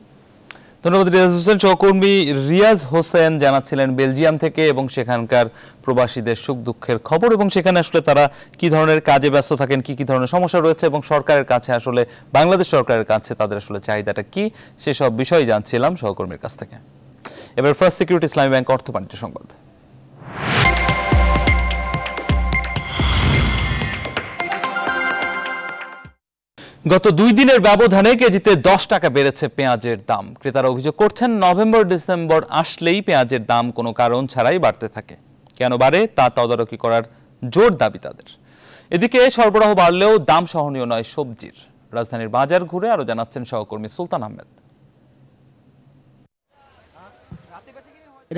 ধন্যবাদ রিয়াজ হোসেন সহকর্মী রিয়াজ হোসেন জানাচ্ছিলেন বেলজিয়াম থেকে এবং সেখানকার প্রবাসীদের সুখ দুঃখের খবর এবং সেখানে আসলে তারা কি ধরনের কাজে ব্যস্ত থাকেন কি কি ধরনের সমস্যা রয়েছে এবং সরকারের কাছে আসলে বাংলাদেশ সরকারের কাছে তাদের আসলে চাহিদাটা কি সেসব বিষয় জানছিলাম সহকর্মীর কাছ থেকে এবার ফার্স্ট সিকিউরিটি ইসলামী ব্যাংক অর্থ বাণিজ্য সংবাদ গত দুই দিনের ব্যবধানে কেজিতে দশ টাকা বেড়েছে পেঁয়াজের দাম ক্রেতারা অভিযোগ করছেন নভেম্বর ডিসেম্বর আসলেই পেঁয়াজের দাম কোনো কারণ ছাড়াই বাড়তে থাকে কেন বাড়ে তা তদারকি করার জোর দাবি তাদের এদিকে সরবরাহ বাড়লেও দাম সহনীয় নয় সবজির রাজধানীর বাজার ঘুরে আরও জানাচ্ছেন সহকর্মী সুলতান আহমেদ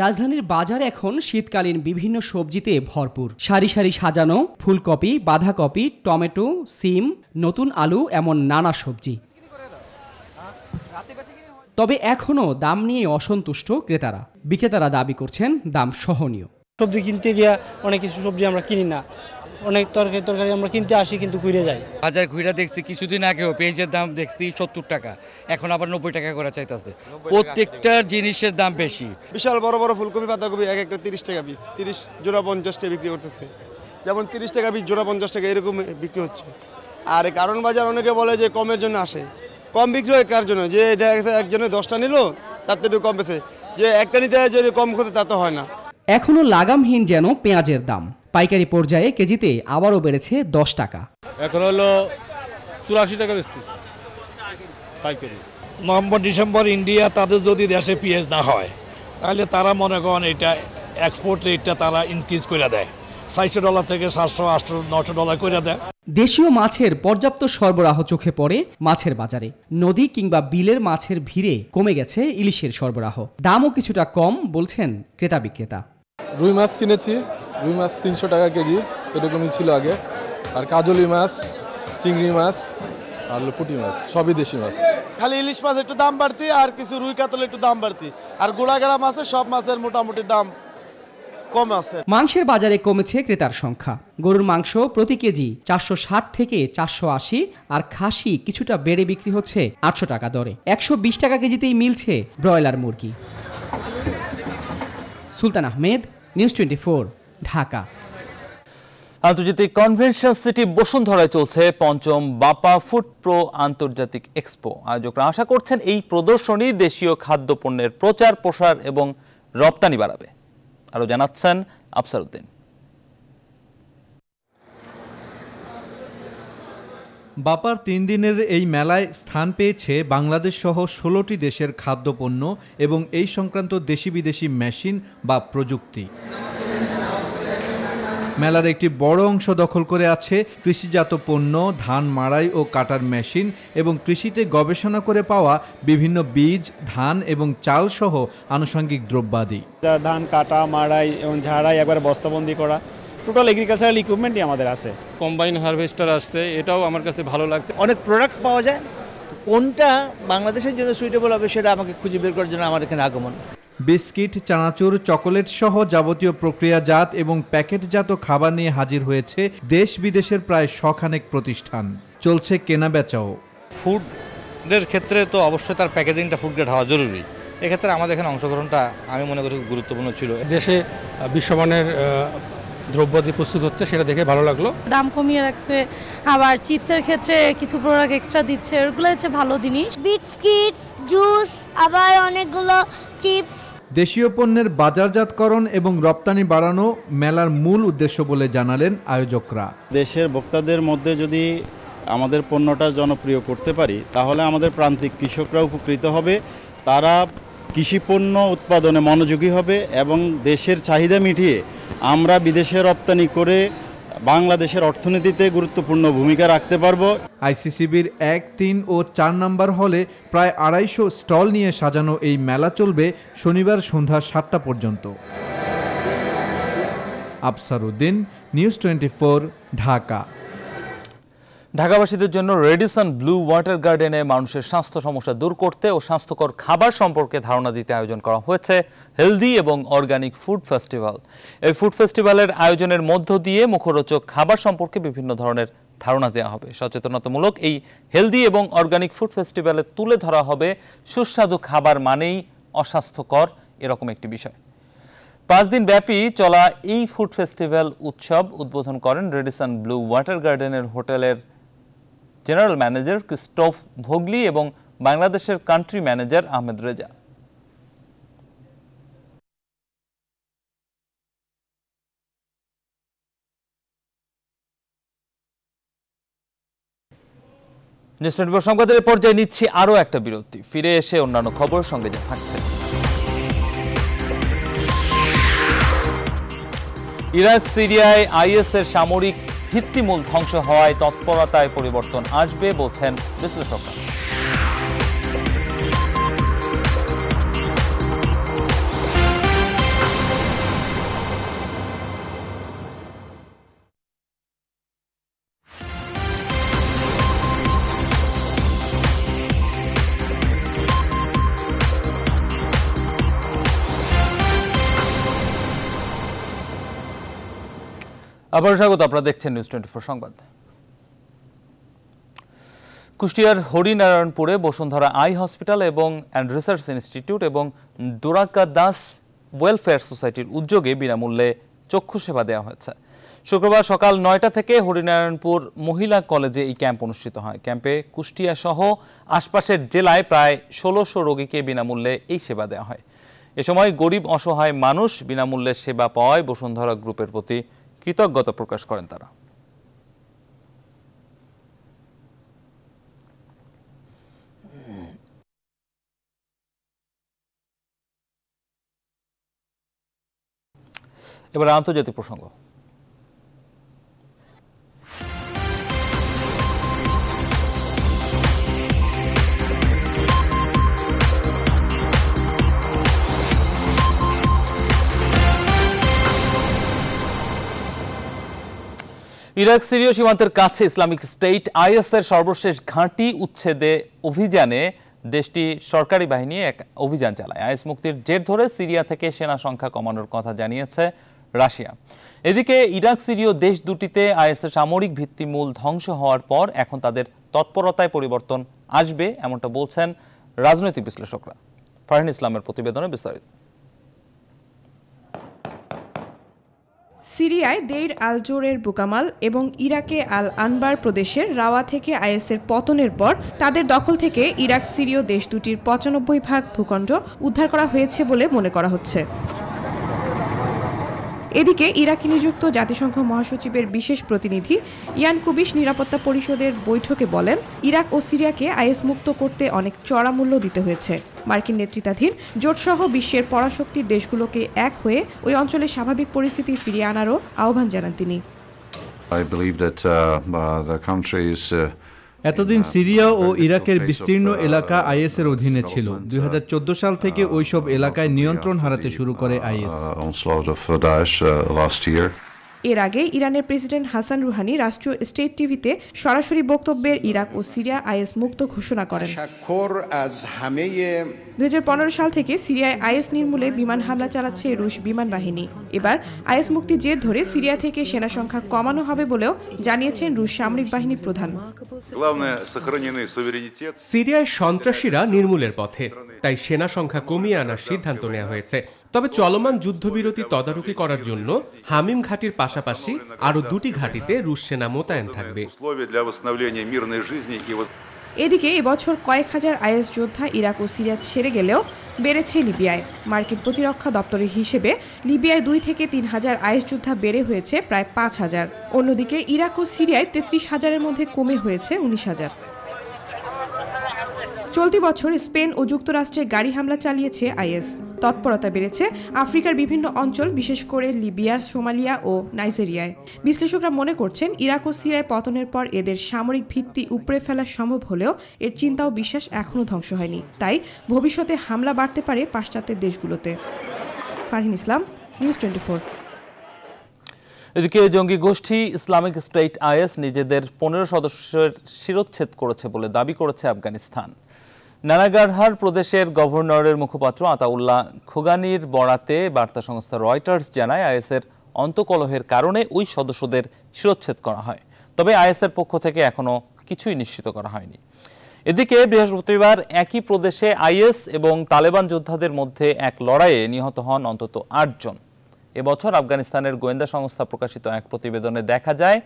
রাজধানীর বাজার এখন শীতকালীন বিভিন্ন সবজিতে ভরপুর সারি সারি সাজানো ফুলকপি বাঁধাকপি টমেটো সিম নতুন আলু এমন নানা সবজি তবে এখনও দাম নিয়ে অসন্তুষ্ট ক্রেতারা বিক্রেতারা দাবি করছেন দাম সহনীয় সবজি কিনতে গিয়ে অনেক কিছু সবজি আমরা কিনি না অনেক তরকারি তরকারি আমরা কিনতে আসি কিন্তু ঘুরে যাই বাজার ঘুরে দেখছি কিছুদিন আগেও পেঁয়াজের দাম দেখছি সত্তর টাকা এখন আবার নব্বই টাকা করে চাইতেছে প্রত্যেকটা জিনিসের দাম বেশি বিশাল বড় বড় ফুলকপি বাঁধাকপি এক একটা তিরিশ টাকা পিস তিরিশ জোড়া পঞ্চাশ টাকা বিক্রি করতেছে যেমন তিরিশ টাকা পিস জোড়া পঞ্চাশ টাকা এরকম বিক্রি হচ্ছে আর কারণ বাজার অনেকে বলে যে কমের জন্য আসে কম বিক্রি হয় কার জন্য যে দেখা গেছে একজনে দশটা নিল তার থেকে একটু কম পেছে যে একটা নিতে যদি কম করতে তা তো হয় না এখনও লাগামহীন যেন পেঁয়াজের দাম পাইকারি পর্যায়ে কেজিতে আবারও বেড়েছে দশ টাকা এখন হলো চুরাশি টাকা পাইকারি নভেম্বর ডিসেম্বর ইন্ডিয়া তাদের যদি দেশে পেঁয়াজ না হয় তাহলে তারা মনে করেন এটা এক্সপোর্ট রেটটা তারা ইনক্রিজ করে দেয় সাতশো ডলার থেকে সাতশো আটশো নশো ডলার করে দেয় দেশীয় মাছের পর্যাপ্ত সরবরাহ চোখে পড়ে মাছের বাজারে নদী কিংবা বিলের মাছের ভিড়ে কমে গেছে ইলিশের সরবরাহ দামও কিছুটা কম বলছেন ক্রেতা বিক্রেতা রুই মাছ কিনেছি রুই মাছ তিনশো টাকা কেজি এরকমই ছিল আগে আর কাজলি মাছ চিংড়ি মাছ আর লুপুটি মাছ সবই দেশি মাছ খালি ইলিশ মাছ একটু দাম বাড়তি আর কিছু রুই কাতলে একটু দাম বাড়তি আর গোড়াগাড়া মাছের সব মাছের মোটামুটি দাম মাংসের বাজারে কমেছে ক্রেতার সংখ্যা গরুর মাংস প্রতি কেজি চারশো থেকে চারশো আশি আর খাসি কিছুটা বেড়ে বিক্রি হচ্ছে আটশো টাকা দরে একশো টাকা কেজিতেই মিলছে ব্রয়লার মুরগি সুলতান আহমেদ নিউজ টোয়েন্টি ঢাকা আন্তর্জাতিক কনভেনশন সিটি বসুন্ধরায় চলছে পঞ্চম বাপা ফুড প্রো আন্তর্জাতিক এক্সপো আয়োজকরা আশা করছেন এই প্রদর্শনী দেশীয় খাদ্য পণ্যের প্রচার প্রসার এবং রপ্তানি বাড়াবে আরও জানাচ্ছেন আফসার উদ্দিন বাপার তিন দিনের এই মেলায় স্থান পেয়েছে বাংলাদেশ সহ ষোলোটি দেশের খাদ্যপণ্য এবং এই সংক্রান্ত দেশি বিদেশি মেশিন বা প্রযুক্তি মেলার একটি বড় অংশ দখল করে আছে কৃষিজাত পণ্য ধান মাড়াই ও কাটার মেশিন এবং কৃষিতে গবেষণা করে পাওয়া বিভিন্ন বীজ ধান এবং চাল সহ আনুষঙ্গিক দ্রব্যাদি ধান কাটা মাড়াই এবং ঝাড়াই একবার বস্তাবন্দি করা টোটাল এগ্রিকালচারাল ইকুইপমেন্টই আমাদের আছে কম্বাইন হারভেস্টার আসছে এটাও আমার কাছে ভালো লাগছে অনেক প্রোডাক্ট পাওয়া যায় কোনটা বাংলাদেশের জন্য সুইটেবল হবে সেটা আমাকে খুঁজে বের করার জন্য আমার এখানে আগমন বিস্কিট চানাচুর চকোলেট সহ যাবতীয় প্রক্রিয়াজাত এবং প্যাকেটজাত খাবার নিয়ে হাজির হয়েছে দেশ বিদেশের প্রায় শখানেক প্রতিষ্ঠান চলছে কেনা বেচাও ফুডের ক্ষেত্রে তো অবশ্যই তার প্যাকেজিংটা ফুড গ্রেড হওয়া জরুরি এক্ষেত্রে আমাদের এখানে অংশগ্রহণটা আমি মনে করি গুরুত্বপূর্ণ ছিল দেশে বিশ্বমানের দ্রব্যাদি প্রস্তুত হচ্ছে সেটা দেখে ভালো লাগলো দাম কমিয়ে রাখছে আবার চিপসের ক্ষেত্রে কিছু প্রোডাক্ট এক্সট্রা দিচ্ছে ওগুলো হচ্ছে ভালো জিনিস বিস্কিটস জুস আবার অনেকগুলো চিপস দেশীয় পণ্যের বাজারজাতকরণ এবং রপ্তানি বাড়ানো মেলার মূল উদ্দেশ্য বলে জানালেন আয়োজকরা দেশের ভোক্তাদের মধ্যে যদি আমাদের পণ্যটা জনপ্রিয় করতে পারি তাহলে আমাদের প্রান্তিক কৃষকরা উপকৃত হবে তারা কৃষিপণ্য উৎপাদনে মনোযোগী হবে এবং দেশের চাহিদা মিটিয়ে আমরা বিদেশে রপ্তানি করে বাংলাদেশের অর্থনীতিতে গুরুত্বপূর্ণ ভূমিকা রাখতে পারব আইসিসিবির এক তিন ও চার নম্বর হলে প্রায় আড়াইশো স্টল নিয়ে সাজানো এই মেলা চলবে শনিবার সন্ধ্যা সাতটা পর্যন্ত আফসার উদ্দিন নিউজ টোয়েন্টি ঢাকা ঢাকাবাসীদের জন্য রেডিসন ব্লু ওয়াটার গার্ডেনে মানুষের স্বাস্থ্য সমস্যা দূর করতে ও স্বাস্থ্যকর খাবার সম্পর্কে ধারণা দিতে আয়োজন করা হয়েছে হেলদি এবং অর্গানিক ফুড ফেস্টিভ্যাল এই ফুড ফেস্টিভ্যালের আয়োজনের মধ্য দিয়ে মুখরোচক খাবার সম্পর্কে বিভিন্ন ধরনের ধারণা দেওয়া হবে সচেতনতামূলক এই হেলদি এবং অর্গানিক ফুড ফেস্টিভ্যালে তুলে ধরা হবে সুস্বাদু খাবার মানেই অস্বাস্থ্যকর এরকম একটি বিষয় পাঁচ দিন ব্যাপী চলা এই ফুড ফেস্টিভ্যাল উৎসব উদ্বোধন করেন রেডিসন ব্লু ওয়াটার গার্ডেনের হোটেলের জেনারেল ম্যানেজার ক্রিস্টফ ভোগলি এবং বাংলাদেশের country manager Ahmed Reza news সংবাদের পর্যায়ে নিচ্ছি আরও একটা বিরতি ফিরে এসে অন্যান্য খবর সঙ্গে যা থাকছে ইরাক সিরিয়ায় এর সামরিক ভিত্তিমূল ধ্বংস হওয়ায় তৎপরতায় পরিবর্তন আসবে বলছেন বিশ্লেষকরা আবার স্বাগত আপনারা দেখছেন নিউজ টোয়েন্টি ফোর সংবাদ কুষ্টিয়ার হরিনারায়ণপুরে বসুন্ধরা আই হসপিটাল এবং অ্যান্ড রিসার্চ ইনস্টিটিউট এবং দোরাক্কা দাস ওয়েলফেয়ার সোসাইটির উদ্যোগে বিনামূল্যে চক্ষু সেবা দেওয়া হয়েছে শুক্রবার সকাল নয়টা থেকে হরিনারায়ণপুর মহিলা কলেজে এই ক্যাম্প অনুষ্ঠিত হয় ক্যাম্পে কুষ্টিয়া সহ আশপাশের জেলায় প্রায় ষোলোশো রোগীকে বিনামূল্যে এই সেবা দেওয়া হয় এ সময় গরিব অসহায় মানুষ বিনামূল্যে সেবা পাওয়ায় বসুন্ধরা গ্রুপের প্রতি কৃতজ্ঞতা প্রকাশ করেন তারা এবার আন্তর্জাতিক প্রসঙ্গ ইরাক সিরীয় সীমান্তের কাছে ইসলামিক স্টেট আইএসের সর্বশেষ ঘাঁটি উচ্ছেদে অভিযানে দেশটি সরকারি বাহিনী এক অভিযান চালায় আইএস মুক্তির জের ধরে সিরিয়া থেকে সেনা সংখ্যা কমানোর কথা জানিয়েছে রাশিয়া এদিকে ইরাক সিরীয় দেশ দুটিতে আইএসের সামরিক ভিত্তিমূল ধ্বংস হওয়ার পর এখন তাদের তৎপরতায় পরিবর্তন আসবে এমনটা বলছেন রাজনৈতিক বিশ্লেষকরা ফারহিন ইসলামের প্রতিবেদনে বিস্তারিত সিরিয়ায় দেইর আল জোরের বোকামাল এবং ইরাকে আল আনবার প্রদেশের রাওয়া থেকে আইএসের পতনের পর তাদের দখল থেকে ইরাক সিরীয় দেশ দুটির পঁচানব্বই ভাগ ভূখণ্ড উদ্ধার করা হয়েছে বলে মনে করা হচ্ছে এদিকে ইরাকি নিযুক্ত জাতিসংঘ মহাসচিবের বিশেষ প্রতিনিধি ইয়ান কুবিশ নিরাপত্তা পরিষদের বৈঠকে বলেন ইরাক ও সিরিয়াকে আইএস মুক্ত করতে অনেক চড়া মূল্য দিতে হয়েছে মার্কিন নেতৃত্বাধীন জোটসহ বিশ্বের পরাশক্তির দেশগুলোকে এক হয়ে ওই অঞ্চলে স্বাভাবিক পরিস্থিতি ফিরিয়ে আনারও আহ্বান জানান তিনি I believe that uh, uh, the countries uh, এতদিন সিরিয়া ও ইরাকের বিস্তীর্ণ uh, এলাকা uh, আইএসের অধীনে ছিল uh, দুই সাল থেকে ওইসব এলাকায় নিয়ন্ত্রণ হারাতে শুরু করে আইএস এর আগে ইরানের প্রেসিডেন্ট হাসান রুহানি রাষ্ট্রীয় স্টেট টিভিতে সরাসরি বক্তব্যের ইরাক ও সিরিয়া আইএস মুক্ত ঘোষণা করেন দু সাল থেকে সিরিয়ায় আইএস নির্মূলে বিমান হামলা চালাচ্ছে রুশ বিমান বাহিনী এবার আইএস মুক্তি জের ধরে সিরিয়া থেকে সেনা সংখ্যা কমানো হবে বলেও জানিয়েছেন রুশ সামরিক বাহিনী প্রধান সিরিয়ায় সন্ত্রাসীরা নির্মূলের পথে তাই সেনা সংখ্যা কমিয়ে আনার সিদ্ধান্ত নেওয়া হয়েছে তবে চলমান যুদ্ধবিরতি তদারকি করার জন্য হামিম ঘাটির পাশাপাশি আরও দুটি ঘাটিতে রুশ সেনা মোতায়েন থাকবে এদিকে এবছর কয়েক হাজার আইএস যোদ্ধা ইরাক ও সিরিয়া ছেড়ে গেলেও বেড়েছে লিবিয়ায় মার্কিন প্রতিরক্ষা দপ্তরের হিসেবে লিবিয়ায় দুই থেকে তিন হাজার আইএস যোদ্ধা বেড়ে হয়েছে প্রায় পাঁচ হাজার অন্যদিকে ইরাক ও সিরিয়ায় তেত্রিশ হাজারের মধ্যে কমে হয়েছে উনিশ হাজার চলতি বছর স্পেন ও যুক্তরাষ্ট্রে গাড়ি হামলা চালিয়েছে আইএস তৎপরতা বেড়েছে আফ্রিকার বিভিন্ন অঞ্চল বিশেষ করে লিবিয়া সোমালিয়া ও নাইজেরিয়ায় বিশ্লেষকরা মনে করছেন ইরাক ও সিরিয়ায় পতনের পর এদের সামরিক ভিত্তি উপড়ে ফেলা সম্ভব হলেও এর চিন্তা ও বিশ্বাস এখনও ধ্বংস হয়নি তাই ভবিষ্যতে হামলা বাড়তে পারে পাশ্চাত্যের দেশগুলোতে Farhin Islam news twenty four এদিকে জঙ্গি গোষ্ঠী ইসলামিক স্টেট আইএস নিজেদের পনেরো সদস্যের শিরোচ্ছেদ করেছে বলে দাবি করেছে আফগানিস্তান নানাগারহার প্রদেশের গভর্নরের মুখপাত্র আতাউল্লাহ খোগানির বরাতে বার্তা সংস্থা রয়টার্স জানায় আইএসের অন্তকলহের কারণে ওই সদস্যদের শিরোচ্ছেদ করা হয় তবে আইএসের পক্ষ থেকে এখনও কিছুই নিশ্চিত করা হয়নি এদিকে বৃহস্পতিবার একই প্রদেশে আইএস এবং তালেবান যোদ্ধাদের মধ্যে এক লড়াইয়ে নিহত হন অন্তত আটজন এবছর আফগানিস্তানের গোয়েন্দা সংস্থা প্রকাশিত এক প্রতিবেদনে দেখা যায়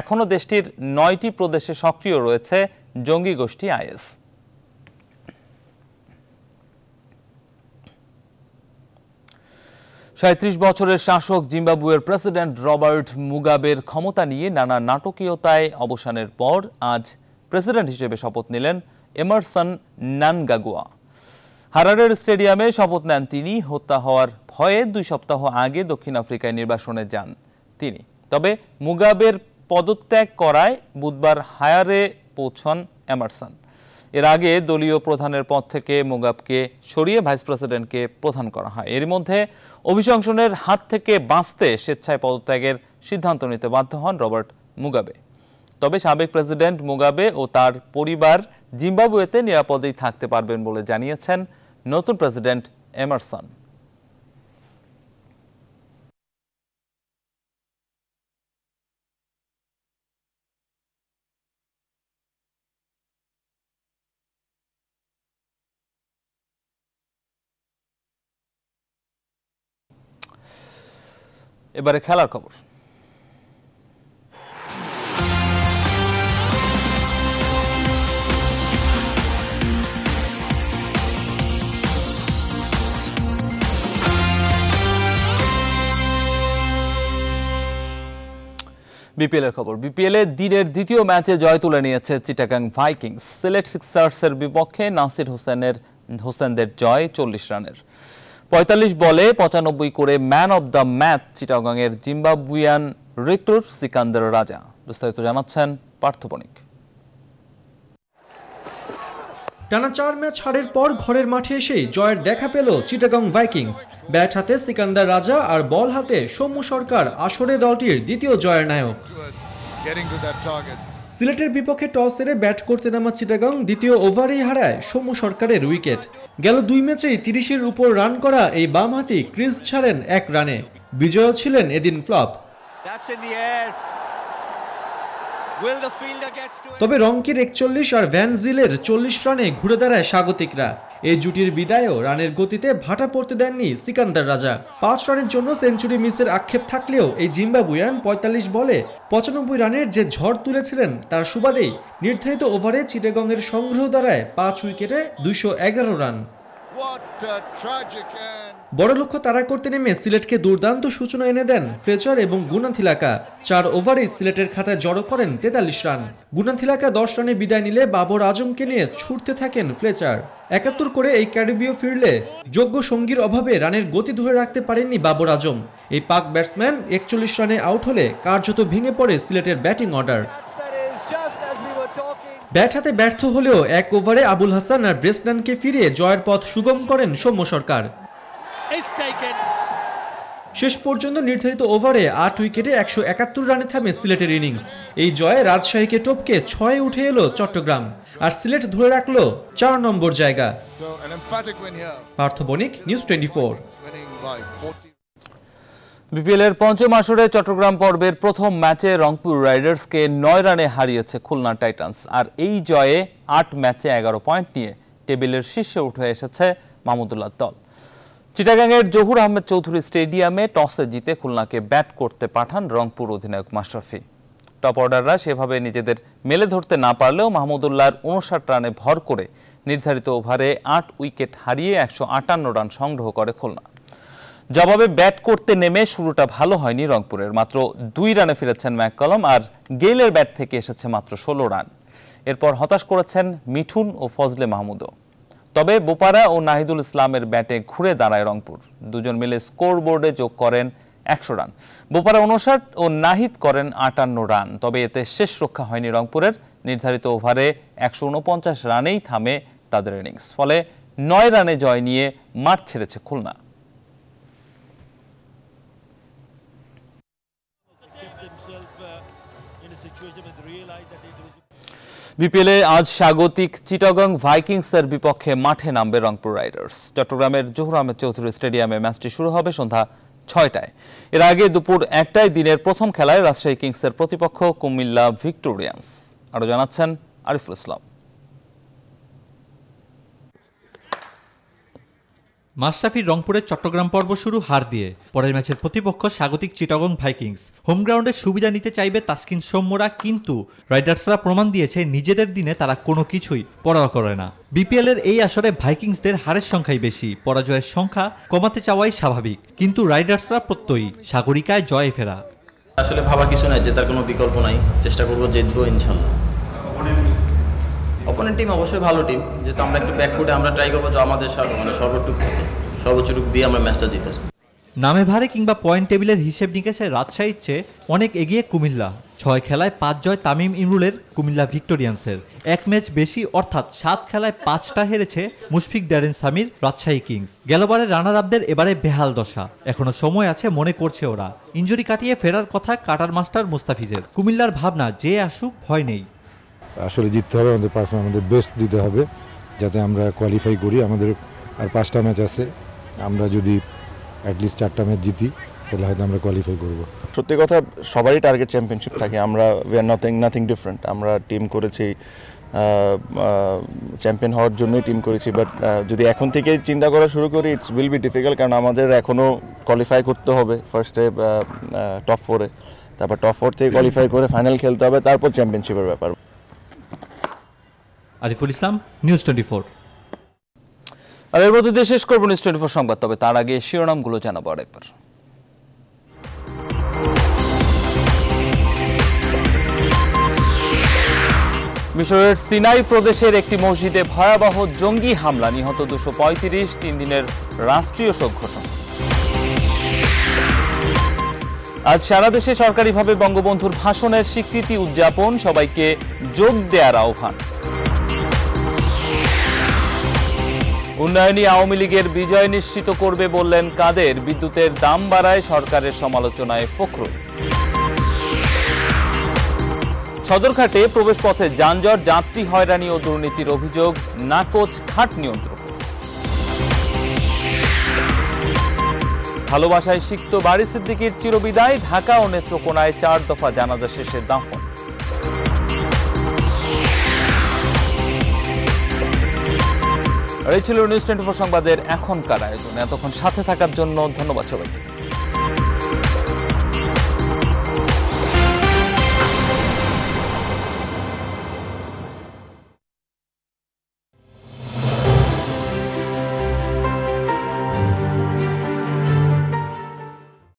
এখনও দেশটির নয়টি প্রদেশে সক্রিয় রয়েছে জঙ্গি গোষ্ঠী আইএস সাঁত্রিশ বছরের শাসক জিম্বাবুয়ের প্রেসিডেন্ট রবার্ট মুগাবের ক্ষমতা নিয়ে নানা নাটকীয়তায় অবসানের পর আজ প্রেসিডেন্ট হিসেবে শপথ নিলেন এমারসন নানগাগুয়া হারারের স্টেডিয়ামে শপথ নেন তিনি হত্যা হওয়ার ভয়ে দুই সপ্তাহ আগে দক্ষিণ আফ্রিকায় নির্বাসনে যান তিনি তবে মুগাবের পদত্যাগ করায় বুধবার হায়ারে পৌঁছন এমারসন এর আগে দলীয় প্রধানের পদ থেকে মুগাবকে সরিয়ে ভাইস প্রেসিডেন্টকে প্রধান করা হয় এর মধ্যে অভিশংসনের হাত থেকে বাঁচতে স্বেচ্ছায় পদত্যাগের সিদ্ধান্ত নিতে বাধ্য হন রবার্ট মুগাবে তবে সাবেক প্রেসিডেন্ট মুগাবে ও তার পরিবার জিম্বাবুয়েতে নিরাপদেই থাকতে পারবেন বলে জানিয়েছেন নতুন প্রেসিডেন্ট এমারসন এবারে খেলার খবর বিপিএল এর খবর বিপিএল এ দিনের দ্বিতীয় ম্যাচে জয় তুলে নিয়েছে চিটাগাং ভাইকিংস সিলেট সিক্সার্সের বিপক্ষে নাসির হোসেনের হোসেনদের জয় চল্লিশ রানের পঁয়তাল্লিশ বলে পঁচানব্বই করে ম্যান অব দ্য ম্যাচ চিটাগাংয়ের জিম্বাবুয়ান রিক্রুট সিকান্দার রাজা বিস্তারিত জানাচ্ছেন পার্থপণিক টানা চার ম্যাচ হারের পর ঘরের মাঠে এসে জয়ের দেখা পেল চিটাগং ভাইকিংস ব্যাট হাতে সিকান্দার রাজা আর বল হাতে সৌম্য সরকার আসরে দলটির দ্বিতীয় জয়ের নায়ক সিলেটের বিপক্ষে টস হেরে ব্যাট করতে নামা চিটাগং দ্বিতীয় ওভারেই হারায় সৌম্য সরকারের উইকেট গেল দুই ম্যাচেই তিরিশের উপর রান করা এই বামহাতি ক্রিজ ছাড়েন এক রানে বিজয় ছিলেন এদিন ফ্লপ তবে রঙ্কির একচল্লিশ আর ভ্যানজিলের চল্লিশ রানে ঘুরে দাঁড়ায় স্বাগতিকরা এই জুটির বিদায়ও রানের গতিতে ভাটা পড়তে দেননি সিকান্দার রাজা পাঁচ রানের জন্য সেঞ্চুরি মিসের আক্ষেপ থাকলেও এই জিম্বাবুয়ান পঁয়তাল্লিশ বলে পঁচানব্বই রানের যে ঝড় তুলেছিলেন তার সুবাদেই নির্ধারিত ওভারে চিটেগংয়ের সংগ্রহ দাঁড়ায় পাঁচ উইকেটে দুইশো রান বড় লক্ষ্য তারা করতে নেমে সিলেটকে দুর্দান্ত সূচনা এনে দেন ফ্রেচার এবং গুনাথিলাকা চার ওভারে সিলেটের খাতায় জড়ো করেন তেতাল্লিশ রান গুনাথিলাকা দশ রানে বিদায় নিলে বাবর আজমকে নিয়ে ছুটতে থাকেন ফ্লেচার একাত্তর করে এই ক্যারিবীয় ফিরলে যোগ্য সঙ্গীর অভাবে রানের গতি ধরে রাখতে পারেননি বাবর আজম এই পাক ব্যাটসম্যান একচল্লিশ রানে আউট হলে কার্যত ভেঙে পড়ে সিলেটের ব্যাটিং অর্ডার ব্যাট হাতে ব্যর্থ হলেও এক ওভারে আবুল হাসান আর ব্রেসনানকে ফিরে জয়ের পথ সুগম করেন সৌম্য সরকার শেষ পর্যন্ত নির্ধারিত ওভারে আট উইকেটে একশো একাত্তর রানে থামে সিলেটের ইনিংস এই জয়ে রাজশাহীকে টপকে ছয় উঠে এলো চট্টগ্রাম আর সিলেট ধরে রাখলো চার নম্বর জায়গা Partha Banik news twenty four BPL এর পঞ্চম আসরে চট্টগ্রাম পর্বের প্রথম ম্যাচে রংপুর রাইডার্সকে নয় রানে হারিয়েছে খুলনা টাইটান্স আর এই জয়ে আট ম্যাচে এগারো পয়েন্ট নিয়ে টেবিলের শীর্ষে উঠে এসেছে মাহমুদুল্লাহ দল চিটাগাংয়ের জহুর আহমেদ চৌধুরী স্টেডিয়ামে টসে জিতে খুলনাকে ব্যাট করতে পাঠান রংপুর অধিনায়ক মাশরাফি টপ অর্ডাররা সেভাবে নিজেদের মেলে ধরতে না পারলেও মাহমুদুল্লাহর উনষাট রানে ভর করে নির্ধারিত ওভারে আট উইকেট হারিয়ে একশো আটান্ন রান সংগ্রহ করে খুলনা জবাবে ব্যাট করতে নেমে শুরুটা ভালো হয়নি রংপুরের মাত্র দুই রানে ফিরেছেন ম্যাককলম আর গেইলের ব্যাট থেকে এসেছে মাত্র ষোলো রান এরপর হতাশ করেছেন মিঠুন ও ফজলে মাহমুদও তবে বোপারা ও নাহিদুল ইসলামের ব্যাটে ঘুরে দাঁড়ায় রংপুর দুজন মিলে স্কোর বোর্ডে যোগ করেন একশো রান বোপারা উনষাট ও নাহিদ করেন আটান্ন রান তবে এতে শেষ রক্ষা হয়নি রংপুরের নির্ধারিত ওভারে একশো উনপঞ্চাশ রানেই থামে তাদের ইনিংস ফলে নয় রানে জয় নিয়ে মাঠ ছেড়েছে খুলনা বিপিএলে আজ স্বাগতিক চিটাগং ভাইকিংসের বিপক্ষে মাঠে নামবে রংপুর রাইডার্স চট্টগ্রামের জহুর আহমেদ চৌধুরী স্টেডিয়ামে ম্যাচটি শুরু হবে সন্ধ্যা ছয়টায় এর আগে দুপুর একটায় দিনের প্রথম খেলায় রাজশাহী কিংসের প্রতিপক্ষ কুমিল্লা ভিক্টোরিয়ান্স আরও জানাচ্ছেন আরিফুল ইসলাম মাশরাফির রংপুরের চট্টগ্রাম পর্ব শুরু হার দিয়ে পরের ম্যাচের প্রতিপক্ষ স্বাগতিক চিটাগং ভাইকিংস হোম গ্রাউন্ডে সুবিধা নিতে চাইবে তাস্কিন সৌম্যরা কিন্তু রাইডার্সরা প্রমাণ দিয়েছে নিজেদের দিনে তারা কোনো কিছুই পরোয়া করে না বিপিএলের এই আসরে ভাইকিংসদের হারের সংখ্যাই বেশি পরাজয়ের সংখ্যা কমাতে চাওয়াই স্বাভাবিক কিন্তু রাইডার্সরা প্রত্যয়ী সাগরিকায় জয়ে ফেরা আসলে ভাবার কিছু নাই জেতার কোনো বিকল্প নাই চেষ্টা করবো জিতবো ইনশাল্লাহ অপোনেন্ট টিম অবশ্যই ভালো টিম যেহেতু আমরা একটু ব্যাকফুটে আমরা ট্রাই করবো যে আমাদের মানে সর্বটুকু সর্বোচ্চ রূপ দিয়ে আমরা ম্যাচটা জিতে নামে ভারে কিংবা পয়েন্ট টেবিলের হিসেব নিকেশে রাজশাহীর চেয়ে অনেক এগিয়ে কুমিল্লা ছয় খেলায় পাঁচ জয় তামিম ইমরুলের কুমিল্লা ভিক্টোরিয়ান্সের এক ম্যাচ বেশি অর্থাৎ সাত খেলায় পাঁচটা হেরেছে Mushfiq Darren Sammy Rajshahi kings গেলবারে রানার আপদের এবারে বেহাল দশা এখনো সময় আছে মনে করছে ওরা ইঞ্জুরি কাটিয়ে ফেরার কথা কাটার মাস্টার মুস্তাফিজের কুমিল্লার ভাবনা যে আসুক ভয় নেই আসলে জিততে হবে আমাদের পারফর্ম আমাদের বেস্ট দিতে হবে যাতে আমরা কোয়ালিফাই করি আমাদের আর পাঁচটা ম্যাচ আছে আমরা যদি অ্যাটলিস্ট চারটা ম্যাচ জিতি তাহলে হয়তো আমরা কোয়ালিফাই করবো সত্যি কথা সবারই টার্গেট চ্যাম্পিয়নশিপ থাকে আমরা we are nothing nothing different আমরা টিম করেছি চ্যাম্পিয়ন হওয়ার জন্যই টিম করেছি বাট যদি এখন থেকে চিন্তা করা শুরু করি ইটস উইল বি ডিফিকাল্ট কারণ আমাদের এখনও কোয়ালিফাই করতে হবে ফার্স্টে টপ ফোরে তারপর টপ ফোর থেকে কোয়ালিফাই করে ফাইনাল খেলতে হবে তারপর চ্যাম্পিয়নশিপের ব্যাপার আরিফুল ইসলাম নিউজ টোয়েন্টি আর এর মধ্যে দিয়ে শেষ করবো নিউজ টোয়েন্টি ফোর সংবাদ তবে তার আগে শিরোনামগুলো জানাবো আরেকবার মিশরের সিনাই প্রদেশের একটি মসজিদে ভয়াবহ জঙ্গি হামলা নিহত দুশো পঁয়ত্রিশ তিন দিনের রাষ্ট্রীয় শোক ঘোষণা আজ সারা দেশে সরকারিভাবে বঙ্গবন্ধুর ভাষণের স্বীকৃতি উদযাপন সবাইকে যোগ দেওয়ার আহ্বান উন্নয়নী আওয়ামী লীগের বিজয় নিশ্চিত করবে বললেন কাদের বিদ্যুতের দাম বাড়ায় সরকারের সমালোচনায় ফখরুল সদরঘাটে প্রবেশপথে যানজট যাত্রী হয়রানি ও দুর্নীতির অভিযোগ নাকচ খাট নিয়ন্ত্রণ ভালোবাসায় সিক্ত বাড়ি সিদ্দিকির চিরবিদায় ঢাকা ও নেত্রকোনায় চার দফা জানাজা শেষে দাফন আর এই ছিল নিউজ টোয়েন্টি ফোর সংবাদের এখনকার আয়োজন এতক্ষণ সাথে থাকার জন্য ধন্যবাদ সবাইকে